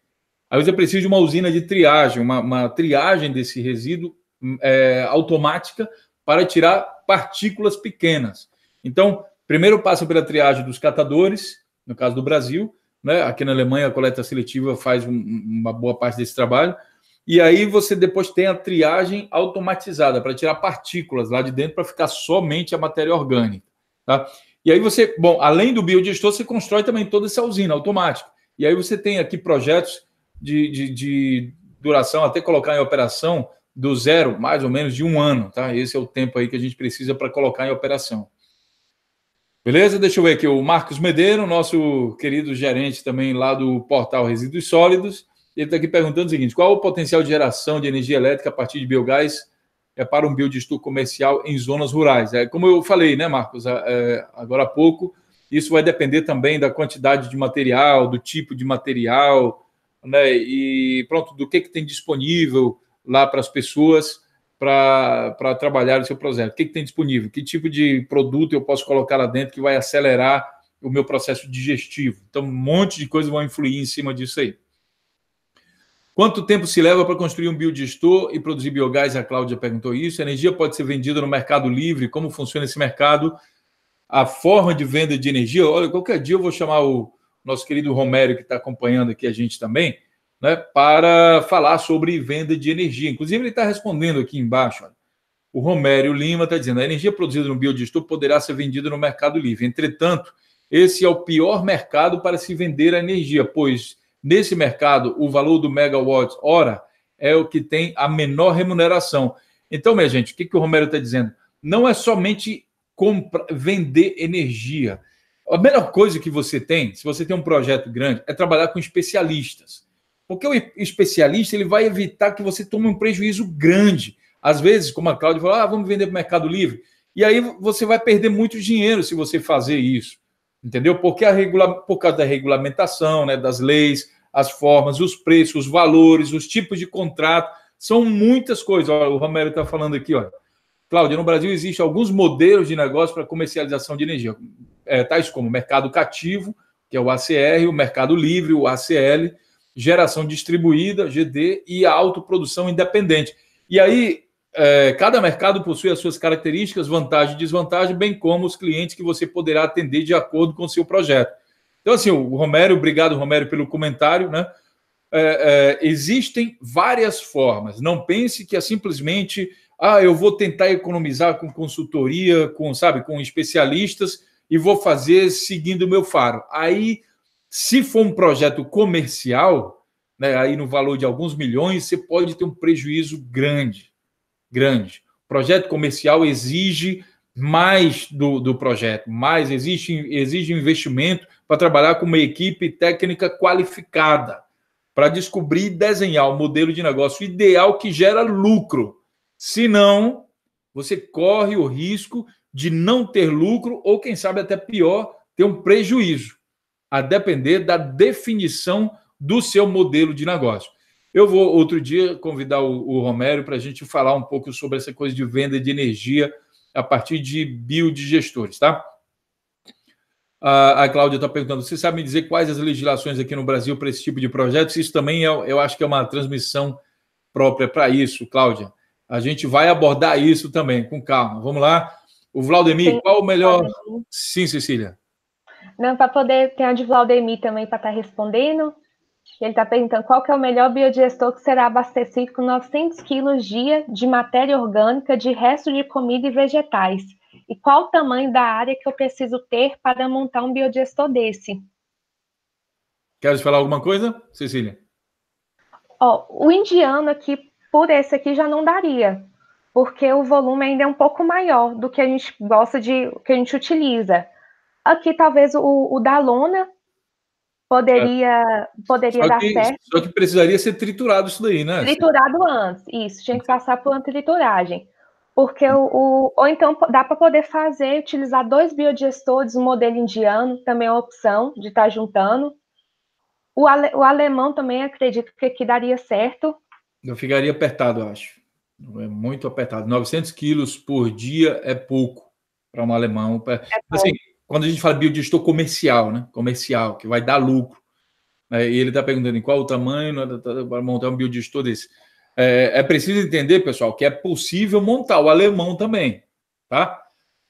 Aí você precisa de uma usina de triagem, uma, uma triagem desse resíduo hum, é, automática para tirar partículas pequenas. Então, primeiro passa pela triagem dos catadores, no caso do Brasil, né? aqui na Alemanha a coleta seletiva faz um, uma boa parte desse trabalho, e aí você depois tem a triagem automatizada para tirar partículas lá de dentro para ficar somente a matéria orgânica. Tá? E aí você, bom, além do biodigestor, você constrói também toda essa usina automática. E aí você tem aqui projetos de, de, de duração, até colocar em operação do zero, mais ou menos de um ano, tá? Esse é o tempo aí que a gente precisa para colocar em operação. Beleza? Deixa eu ver aqui o Marcos Medeiro, nosso querido gerente também lá do portal Resíduos Sólidos. Ele está aqui perguntando o seguinte: qual o potencial de geração de energia elétrica a partir de biogás é, para um biodigestor comercial em zonas rurais. É, como eu falei, né, Marcos, é, é, agora há pouco, isso vai depender também da quantidade de material, do tipo de material, né, e pronto, do que, que tem disponível lá para as pessoas para trabalhar o seu projeto. O que, que tem disponível? Que tipo de produto eu posso colocar lá dentro que vai acelerar o meu processo digestivo? Então, um monte de coisas vão influir em cima disso aí. Quanto tempo se leva para construir um biodigestor e produzir biogás? A Cláudia perguntou isso. A energia pode ser vendida no mercado livre? Como funciona esse mercado? A forma de venda de energia? Olha, qualquer dia eu vou chamar o nosso querido Romério, que está acompanhando aqui a gente também, né, para falar sobre venda de energia. Inclusive, ele está respondendo aqui embaixo. Olha. O Romério Lima está dizendo: a energia produzida no biodigestor poderá ser vendida no mercado livre. Entretanto, esse é o pior mercado para se vender a energia, pois Nesse mercado, o valor do megawatt hora é o que tem a menor remuneração. Então, minha gente, o que, que o Romero está dizendo? Não é somente compra, vender energia. A melhor coisa que você tem, se você tem um projeto grande, é trabalhar com especialistas. Porque o especialista ele vai evitar que você tome um prejuízo grande. Às vezes, como a Cláudia falou, ah, vamos vender para o Mercado Livre. E aí você vai perder muito dinheiro se você fazer isso entendeu? Porque a regula... por causa da regulamentação, né, das leis, as formas, os preços, os valores, os tipos de contrato, são muitas coisas. Olha, o Romero está falando aqui, olha. Cláudia, no Brasil existem alguns modelos de negócio para comercialização de energia, é, tais como mercado cativo, que é o ACR, o mercado livre, o ACL, geração distribuída, GD, e a autoprodução independente. E aí, é, cada mercado possui as suas características, vantagem e desvantagem, bem como os clientes que você poderá atender de acordo com o seu projeto. Então, assim, o Romero, obrigado, Romero, pelo comentário, né? É, é, existem várias formas. Não pense que é simplesmente, ah, eu vou tentar economizar com consultoria, com, sabe, com especialistas e vou fazer seguindo o meu faro. Aí, se for um projeto comercial, né, aí no valor de alguns milhões, você pode ter um prejuízo grande grande. O projeto comercial exige mais do, do projeto, mais exige, exige investimento para trabalhar com uma equipe técnica qualificada, para descobrir e desenhar o modelo de negócio ideal que gera lucro. Se não, você corre o risco de não ter lucro ou, quem sabe, até pior, ter um prejuízo, a depender da definição do seu modelo de negócio. Eu vou outro dia convidar o, o Romério para a gente falar um pouco sobre essa coisa de venda de energia a partir de biodigestores, tá? A, a Cláudia está perguntando: você sabe me dizer quais as legislações aqui no Brasil para esse tipo de projetos? Isso também é, eu acho que é uma transmissão própria para isso, Cláudia. A gente vai abordar isso também, com calma. Vamos lá. O Vlaudemir, qual o melhor. Sim, Cecília. Não, para poder ter a de Vlaudemir também para estar tá respondendo. Ele está perguntando qual que é o melhor biodigestor que será abastecido com 900 quilos dia de matéria orgânica de resto de comida e vegetais. E qual o tamanho da área que eu preciso ter para montar um biodigestor desse? Queres falar alguma coisa, Cecília? Ó, o indiano aqui, por esse aqui, já não daria, porque o volume ainda é um pouco maior do que a gente gosta de, que a gente utiliza. Aqui, talvez o, o da lona Poderia, poderia dar que, certo. Só que precisaria ser triturado isso daí, né? Triturado antes, isso. Tinha que passar por uma trituragem. Porque o, o ou então dá para poder fazer, utilizar dois biodigestores, um modelo indiano, também é uma opção de estar tá juntando. O, ale, o alemão também acredito que aqui daria certo. Eu ficaria apertado, acho. É muito apertado. 900 quilos por dia é pouco para um alemão. É assim, pouco quando a gente fala biodigestor comercial, né? Comercial, que vai dar lucro. Né? E ele está perguntando em qual o tamanho né? tá, tá, para montar um biodigestor desse. É, é, preciso entender, pessoal, que é possível montar o alemão também, tá?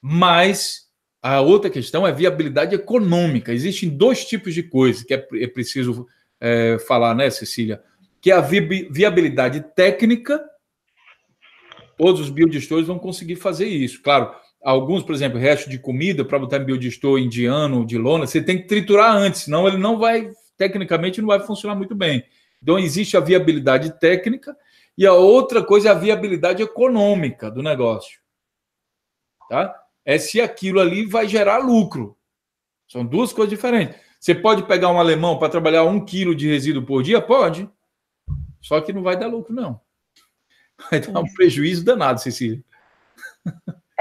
Mas a outra questão é viabilidade econômica. Existem dois tipos de coisas que é, é preciso é, falar, né, Cecília? Que é a vi viabilidade técnica. Todos os biodistores vão conseguir fazer isso. Claro, alguns, por exemplo, resto de comida para botar em biodigestor indiano, de lona, você tem que triturar antes, senão ele não vai, tecnicamente, não vai funcionar muito bem. Então, existe a viabilidade técnica e a outra coisa é a viabilidade econômica do negócio. Tá? É se aquilo ali vai gerar lucro. São duas coisas diferentes. Você pode pegar um alemão para trabalhar um quilo de resíduo por dia? Pode. Só que não vai dar lucro, não. Vai dar um prejuízo danado, Cecília.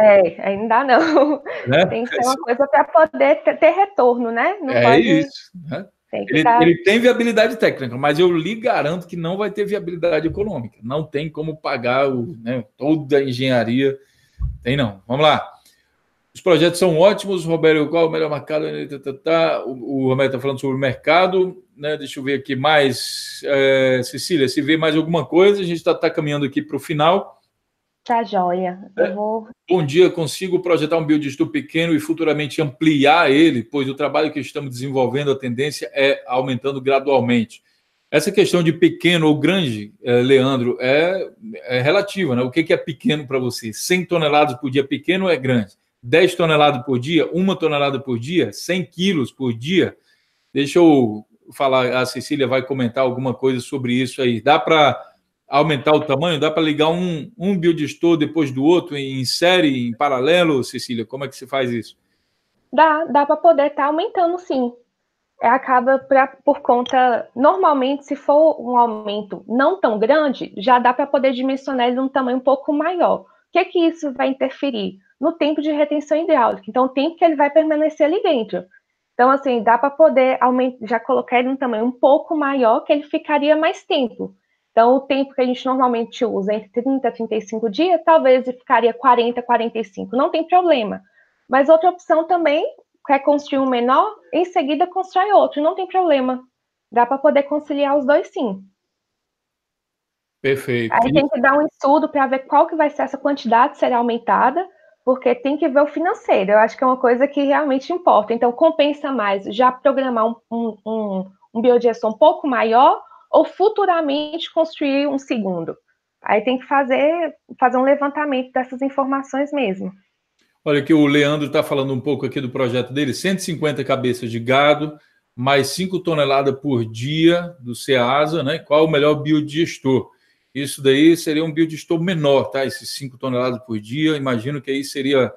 É, ainda não. Né? [LAUGHS] Tem que ser uma coisa para poder ter, ter, retorno, né? Não é pode... isso. Né? Tem ele, ele, tem viabilidade técnica, mas eu lhe garanto que não vai ter viabilidade econômica. Não tem como pagar o, né, toda a engenharia. Tem não. Vamos lá. Os projetos são ótimos, Roberto. Qual o melhor mercado? O, o Roberto está falando sobre o mercado. Né? Deixa eu ver aqui mais. É, Cecília, se vê mais alguma coisa, a gente está tá caminhando aqui para o final. Tá joia. É. Vou... Bom dia, consigo projetar um biodigestor pequeno e futuramente ampliar ele, pois o trabalho que estamos desenvolvendo, a tendência é aumentando gradualmente. Essa questão de pequeno ou grande, eh, Leandro, é, é relativa, né? O que, que é pequeno para você? 100 toneladas por dia pequeno ou é grande? 10 toneladas por dia, 1 tonelada por dia, 100 quilos por dia. Deixa eu falar, a Cecília vai comentar alguma coisa sobre isso aí. Dá para aumentar o tamanho? Dá para ligar um, um depois do outro em série, em paralelo, Cecília? Como é que se faz isso? Dá, dá para poder estar tá aumentando, sim. É, acaba pra, por conta. Normalmente, se for um aumento não tão grande, já dá para poder dimensionar ele num tamanho um pouco maior. O que, que isso vai interferir? No tempo de retenção hidráulica. Então, o tempo que ele vai permanecer ali dentro. Então, assim, dá para poder aumentar, já colocar ele num tamanho um pouco maior, que ele ficaria mais tempo. Então, o tempo que a gente normalmente usa entre 30 e 35 dias, talvez ficaria 40, 45, não tem problema. Mas outra opção também, quer é construir um menor, em seguida constrói outro, não tem problema. Dá para poder conciliar os dois sim. Perfeito. Aí tem que dar um estudo para ver qual que vai ser essa quantidade será aumentada, porque tem que ver o financeiro. Eu acho que é uma coisa que realmente importa. Então, compensa mais já programar um, um, um, um biodiesel um pouco maior ou futuramente construir um segundo. Aí tem que fazer, fazer um levantamento dessas informações mesmo. Olha que o Leandro está falando um pouco aqui do projeto dele, 150 cabeças de gado, mais 5 toneladas por dia do CEASA, né? Qual o melhor biodigestor? Isso daí seria um biodigestor menor, tá? Esses 5 toneladas por dia, imagino que aí seria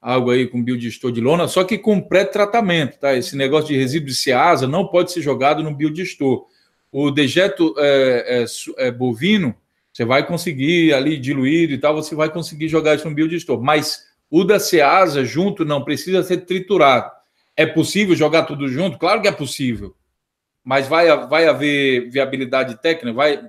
algo aí com biodigestor de lona, só que com pré-tratamento, tá? Esse negócio de resíduo de CEASA não pode ser jogado no biodigestor o dejeto é, é, é, bovino, você vai conseguir ali diluído e tal, você vai conseguir jogar isso no biodigestor. Mas o da Ceasa junto não precisa ser triturado. É possível jogar tudo junto? Claro que é possível. Mas vai, vai haver viabilidade técnica? Vai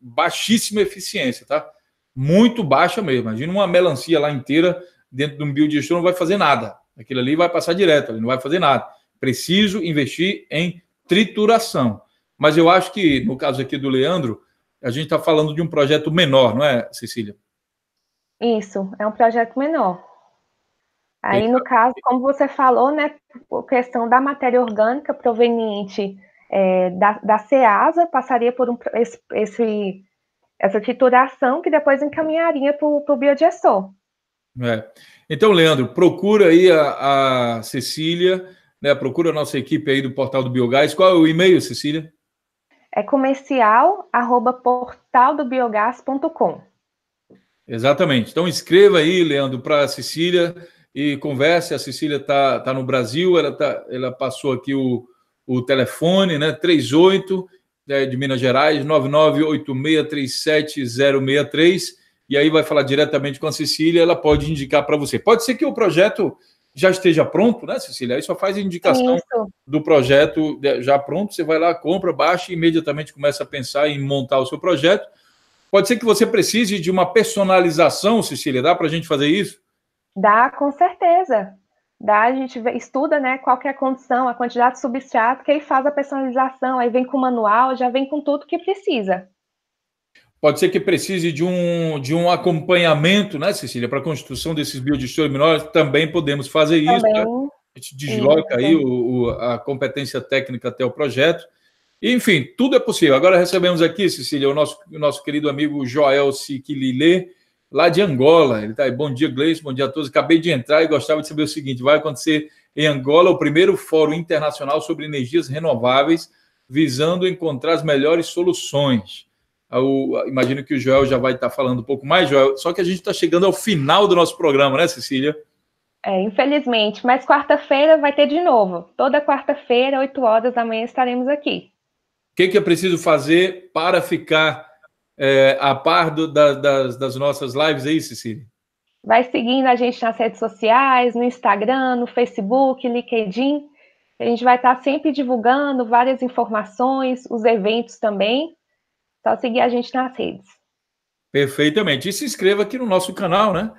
baixíssima eficiência, tá? Muito baixa mesmo. Imagina uma melancia lá inteira dentro de um biodigestor não vai fazer nada. Aquilo ali vai passar direto, ele não vai fazer nada. Preciso investir em trituração. Mas eu acho que, no caso aqui do Leandro, a gente está falando de um projeto menor, não é, Cecília? Isso, é um projeto menor. Aí, no caso, como você falou, né, a questão da matéria orgânica proveniente é, da, da CEASA passaria por um, esse, esse, essa titulação que depois encaminharia para o biodigestor. É. Então, Leandro, procura aí a, a Cecília, né, procura a nossa equipe aí do Portal do Biogás. Qual é o e-mail, Cecília? é comercial@portaldobiogás.com. Exatamente. Então escreva aí, Leandro, para a Cecília e converse. A Cecília está tá no Brasil, ela, tá, ela passou aqui o, o telefone, né? 38 né, de Minas Gerais, 998637063. E aí vai falar diretamente com a Cecília, ela pode indicar para você. Pode ser que o projeto já esteja pronto, né, Cecília? Aí só faz a indicação Isso. do projeto né, já pronto, você vai lá, compra, baixa e imediatamente começa a pensar em montar o seu projeto. Pode ser que você precise de uma personalização, Cecília, dá para a gente fazer isso? Dá, com certeza. Dá, a gente estuda né, qual é a condição, a quantidade de substrato, que aí faz a personalização, aí vem com o manual, já vem com tudo que precisa. Pode ser que precise de um, de um acompanhamento, né, Cecília, para a construção desses biodistúrbios menores. Também podemos fazer isso. Tá? A gente desloca Sim, aí o, o, a competência técnica até o projeto. Enfim, tudo é possível. Agora recebemos aqui, Cecília, o nosso, o nosso querido amigo Joel Siquilile, lá de Angola. Ele está aí. Bom dia, Gleice. Bom dia a todos. Acabei de entrar e gostava de saber o seguinte: vai acontecer em Angola o primeiro Fórum Internacional sobre Energias Renováveis, visando encontrar as melhores soluções. Eu imagino que o Joel já vai estar tá falando um pouco mais, Joel. Só que a gente está chegando ao final do nosso programa, né, Cecília? É, infelizmente, mas quarta-feira vai ter de novo. Toda quarta-feira, 8 horas da manhã, estaremos aqui. O que, que, é preciso fazer para ficar é, a par do, da, das, das nossas lives aí, Cecília? Vai seguindo a gente nas redes sociais, no Instagram, no Facebook, LinkedIn. A gente vai estar tá sempre divulgando várias informações, os eventos também. Só seguir a gente nas redes. Perfeitamente. E se inscreva aqui no nosso canal, né?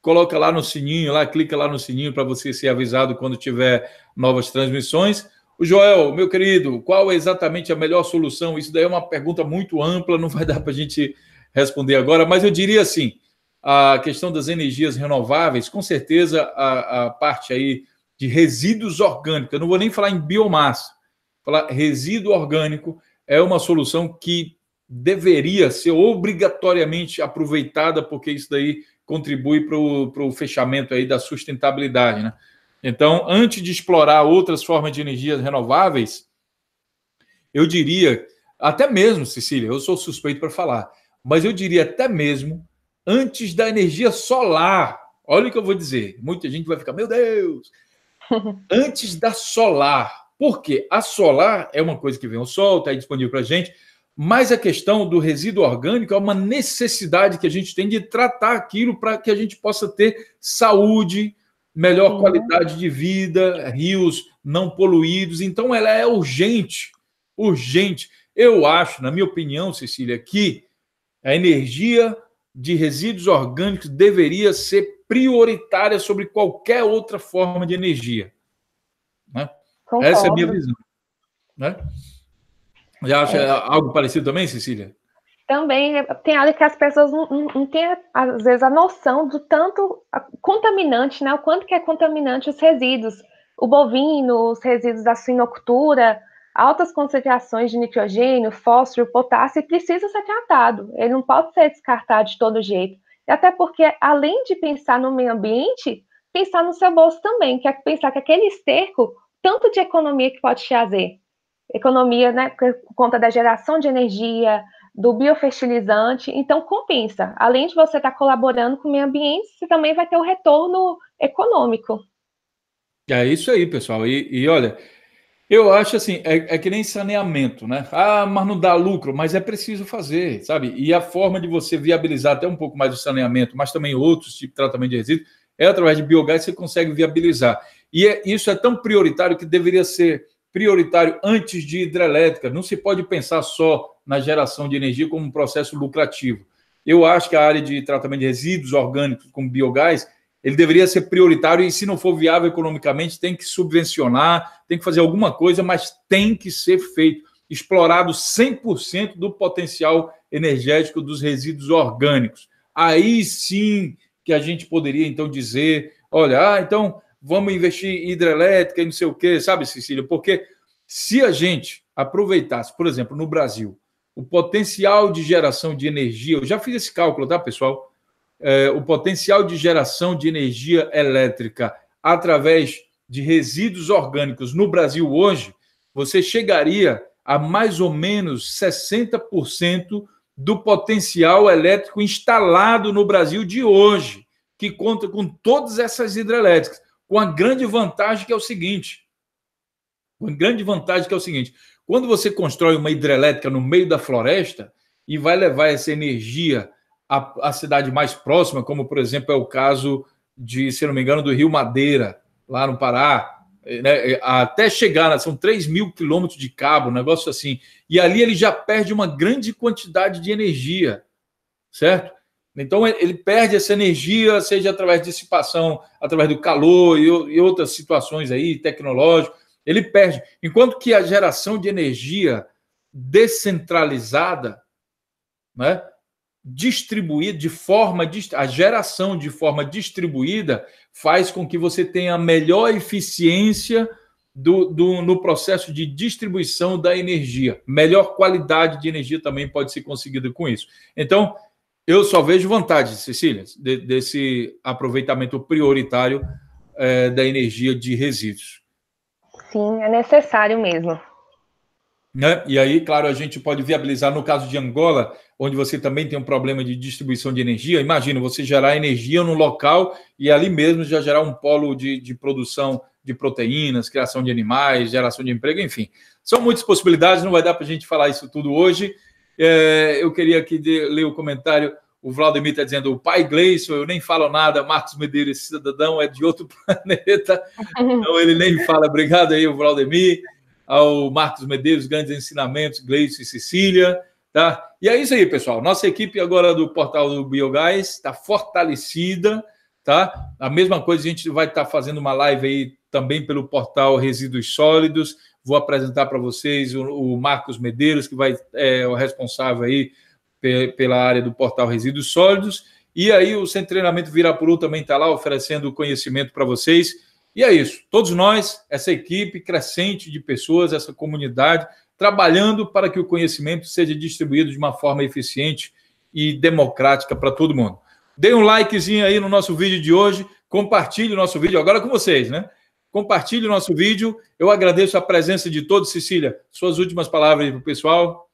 Coloca lá no sininho, lá, clica lá no sininho para você ser avisado quando tiver novas transmissões. O Joel, meu querido, qual é exatamente a melhor solução? Isso daí é uma pergunta muito ampla, não vai dar para a gente responder agora, mas eu diria assim: a questão das energias renováveis, com certeza a, a parte aí de resíduos orgânicos, eu não vou nem falar em biomassa, falar resíduo orgânico é uma solução que deveria ser obrigatoriamente aproveitada, porque isso daí contribui para o fechamento aí da sustentabilidade. Né? Então, antes de explorar outras formas de energias renováveis, eu diria, até mesmo, Cecília, eu sou suspeito para falar, mas eu diria até mesmo antes da energia solar. Olha o que eu vou dizer. Muita gente vai ficar, meu Deus! [LAUGHS] antes da solar. Porque a solar é uma coisa que vem o sol, está disponível para a gente, mas a questão do resíduo orgânico é uma necessidade que a gente tem de tratar aquilo para que a gente possa ter saúde, melhor uhum. qualidade de vida, rios não poluídos. Então, ela é urgente, urgente. Eu acho, na minha opinião, Cecília, que a energia de resíduos orgânicos deveria ser prioritária sobre qualquer outra forma de energia. Né? Essa é a minha visão. Né? Você acha é. algo parecido também, Cecília? Também né? tem área que as pessoas não, não, não têm, às vezes, a noção do tanto contaminante, né? O quanto que é contaminante os resíduos. O bovino, os resíduos da suinocultura, altas concentrações de nitrogênio, fósforo, potássio, precisa ser tratado. Ele não pode ser descartado de todo jeito. E até porque, além de pensar no meio ambiente, pensar no seu bolso também, quer é pensar que aquele esterco, tanto de economia que pode te fazer economia, né, por conta da geração de energia, do biofertilizante, então compensa. Além de você estar colaborando com o meio ambiente, você também vai ter o um retorno econômico. É isso aí, pessoal. E, e olha, eu acho assim, é, é, que nem saneamento, né? Ah, mas não dá lucro, mas é preciso fazer, sabe? E a forma de você viabilizar até um pouco mais o saneamento, mas também outros tipos de tratamento de resíduos, é através de biogás que você consegue viabilizar. E é, isso é tão prioritário que deveria ser prioritário antes de hidrelétrica. Não se pode pensar só na geração de energia como um processo lucrativo. Eu acho que a área de tratamento de resíduos orgânicos, como biogás, ele deveria ser prioritário e, se não for viável economicamente, tem que subvencionar, tem que fazer alguma coisa, mas tem que ser feito. Explorado 100% do potencial energético dos resíduos orgânicos. Aí sim que a gente poderia, então, dizer: olha, ah, então vamos investir em hidrelétrica e não sei o quê, sabe, Cecília? Porque se a gente aproveitasse, por exemplo, no Brasil, o potencial de geração de energia, eu já fiz esse cálculo, tá, pessoal? É, o potencial de geração de energia elétrica através de resíduos orgânicos no Brasil hoje, você chegaria a mais ou menos 60% do potencial elétrico instalado no Brasil de hoje, que conta com todas essas hidrelétricas com a grande vantagem que é o seguinte: com a grande vantagem que é o seguinte: quando você constrói uma hidrelétrica no meio da floresta e vai levar essa energia à, à cidade mais próxima, como por exemplo é o caso de, se não me engano, do Rio Madeira, lá no Pará, eh, né, eh, até chegar, né, são 3 mil quilômetros de cabo, um negócio assim. E ali ele já perde uma grande quantidade de energia, certo? Então, ele perde essa energia, seja através de dissipação, através do calor e, outras situações aí, tecnológicas, ele perde. Enquanto que a geração de energia descentralizada, né, distribuída, de forma, a geração de forma distribuída faz com que você tenha melhor eficiência do, do, no processo de distribuição da energia. Melhor qualidade de energia também pode ser conseguida com isso. Então, eu só vejo vantagem, Cecília, de, desse aproveitamento prioritário é, da energia de resíduos. Sim, é necessário mesmo. Né? E aí, claro, a gente pode viabilizar no caso de Angola, onde você também tem um problema de distribuição de energia. Imagina você gerar energia no local e ali mesmo já gerar um polo de, de produção de proteínas, criação de animais, geração de emprego, enfim. São muitas possibilidades, não vai dar para a gente falar isso tudo hoje. É, eu queria aqui de, ler o comentário. O Vladimir está dizendo: o pai Gleison, eu nem falo nada. Marcos Medeiros, cidadão, é de outro [LAUGHS] planeta. Então ele nem fala. Obrigado aí, o Vladimir. Ao Marcos Medeiros, grandes ensinamentos, Gleison e Cecília. Tá? E é isso aí, pessoal. Nossa equipe agora do portal do Biogás está fortalecida. Tá? A mesma coisa, a gente vai estar tá fazendo uma live aí também pelo portal Resíduos Sólidos. Vou apresentar para vocês o, o, Marcos Medeiros, que vai é o responsável aí pe, pela área do portal Resíduos Sólidos. E aí o Centro Treinamento Virapuru também está lá oferecendo conhecimento para vocês. E é isso. Todos nós, essa equipe crescente de pessoas, essa comunidade, trabalhando para que o conhecimento seja distribuído de uma forma eficiente e democrática para todo mundo. Dê um likezinho aí no nosso vídeo de hoje, compartilhe o nosso vídeo agora com vocês, né? compartilhe o nosso vídeo. Eu agradeço a presença de todos. Cecília, suas últimas palavras para o pessoal.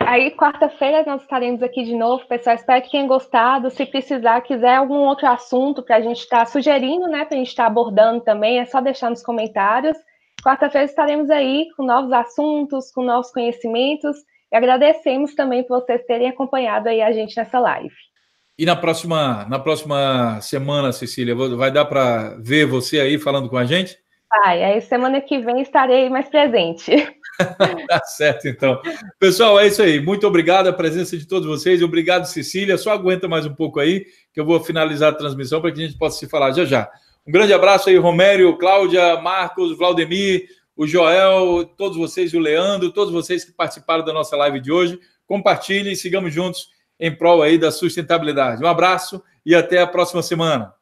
Aí, quarta-feira, nós estaremos aqui de novo, pessoal. Espero que tenham gostado. Se precisar, quiser algum outro assunto para a gente estar tá sugerindo, né? Para a gente estar tá abordando também, é só deixar nos comentários. Quarta-feira estaremos aí com novos assuntos, com novos conhecimentos. E agradecemos também por vocês terem acompanhado aí a gente nessa live. E na próxima, na próxima semana, Cecília, vai dar para ver você aí falando com a gente? Vai, aí semana que vem estarei mais presente. [LAUGHS] tá certo, então. Pessoal, é isso aí. Muito obrigado a presença de todos vocês. Obrigado, Cecília. Só aguenta mais um pouco aí, que eu vou finalizar a transmissão para que a gente possa se falar já já. Um grande abraço aí, Romério, Cláudia, Marcos, Vladimir, o Joel, todos vocês, o Leandro, todos vocês que participaram da nossa live de hoje. Compartilhem, sigamos juntos em prol aí da sustentabilidade. Um abraço e até a próxima semana.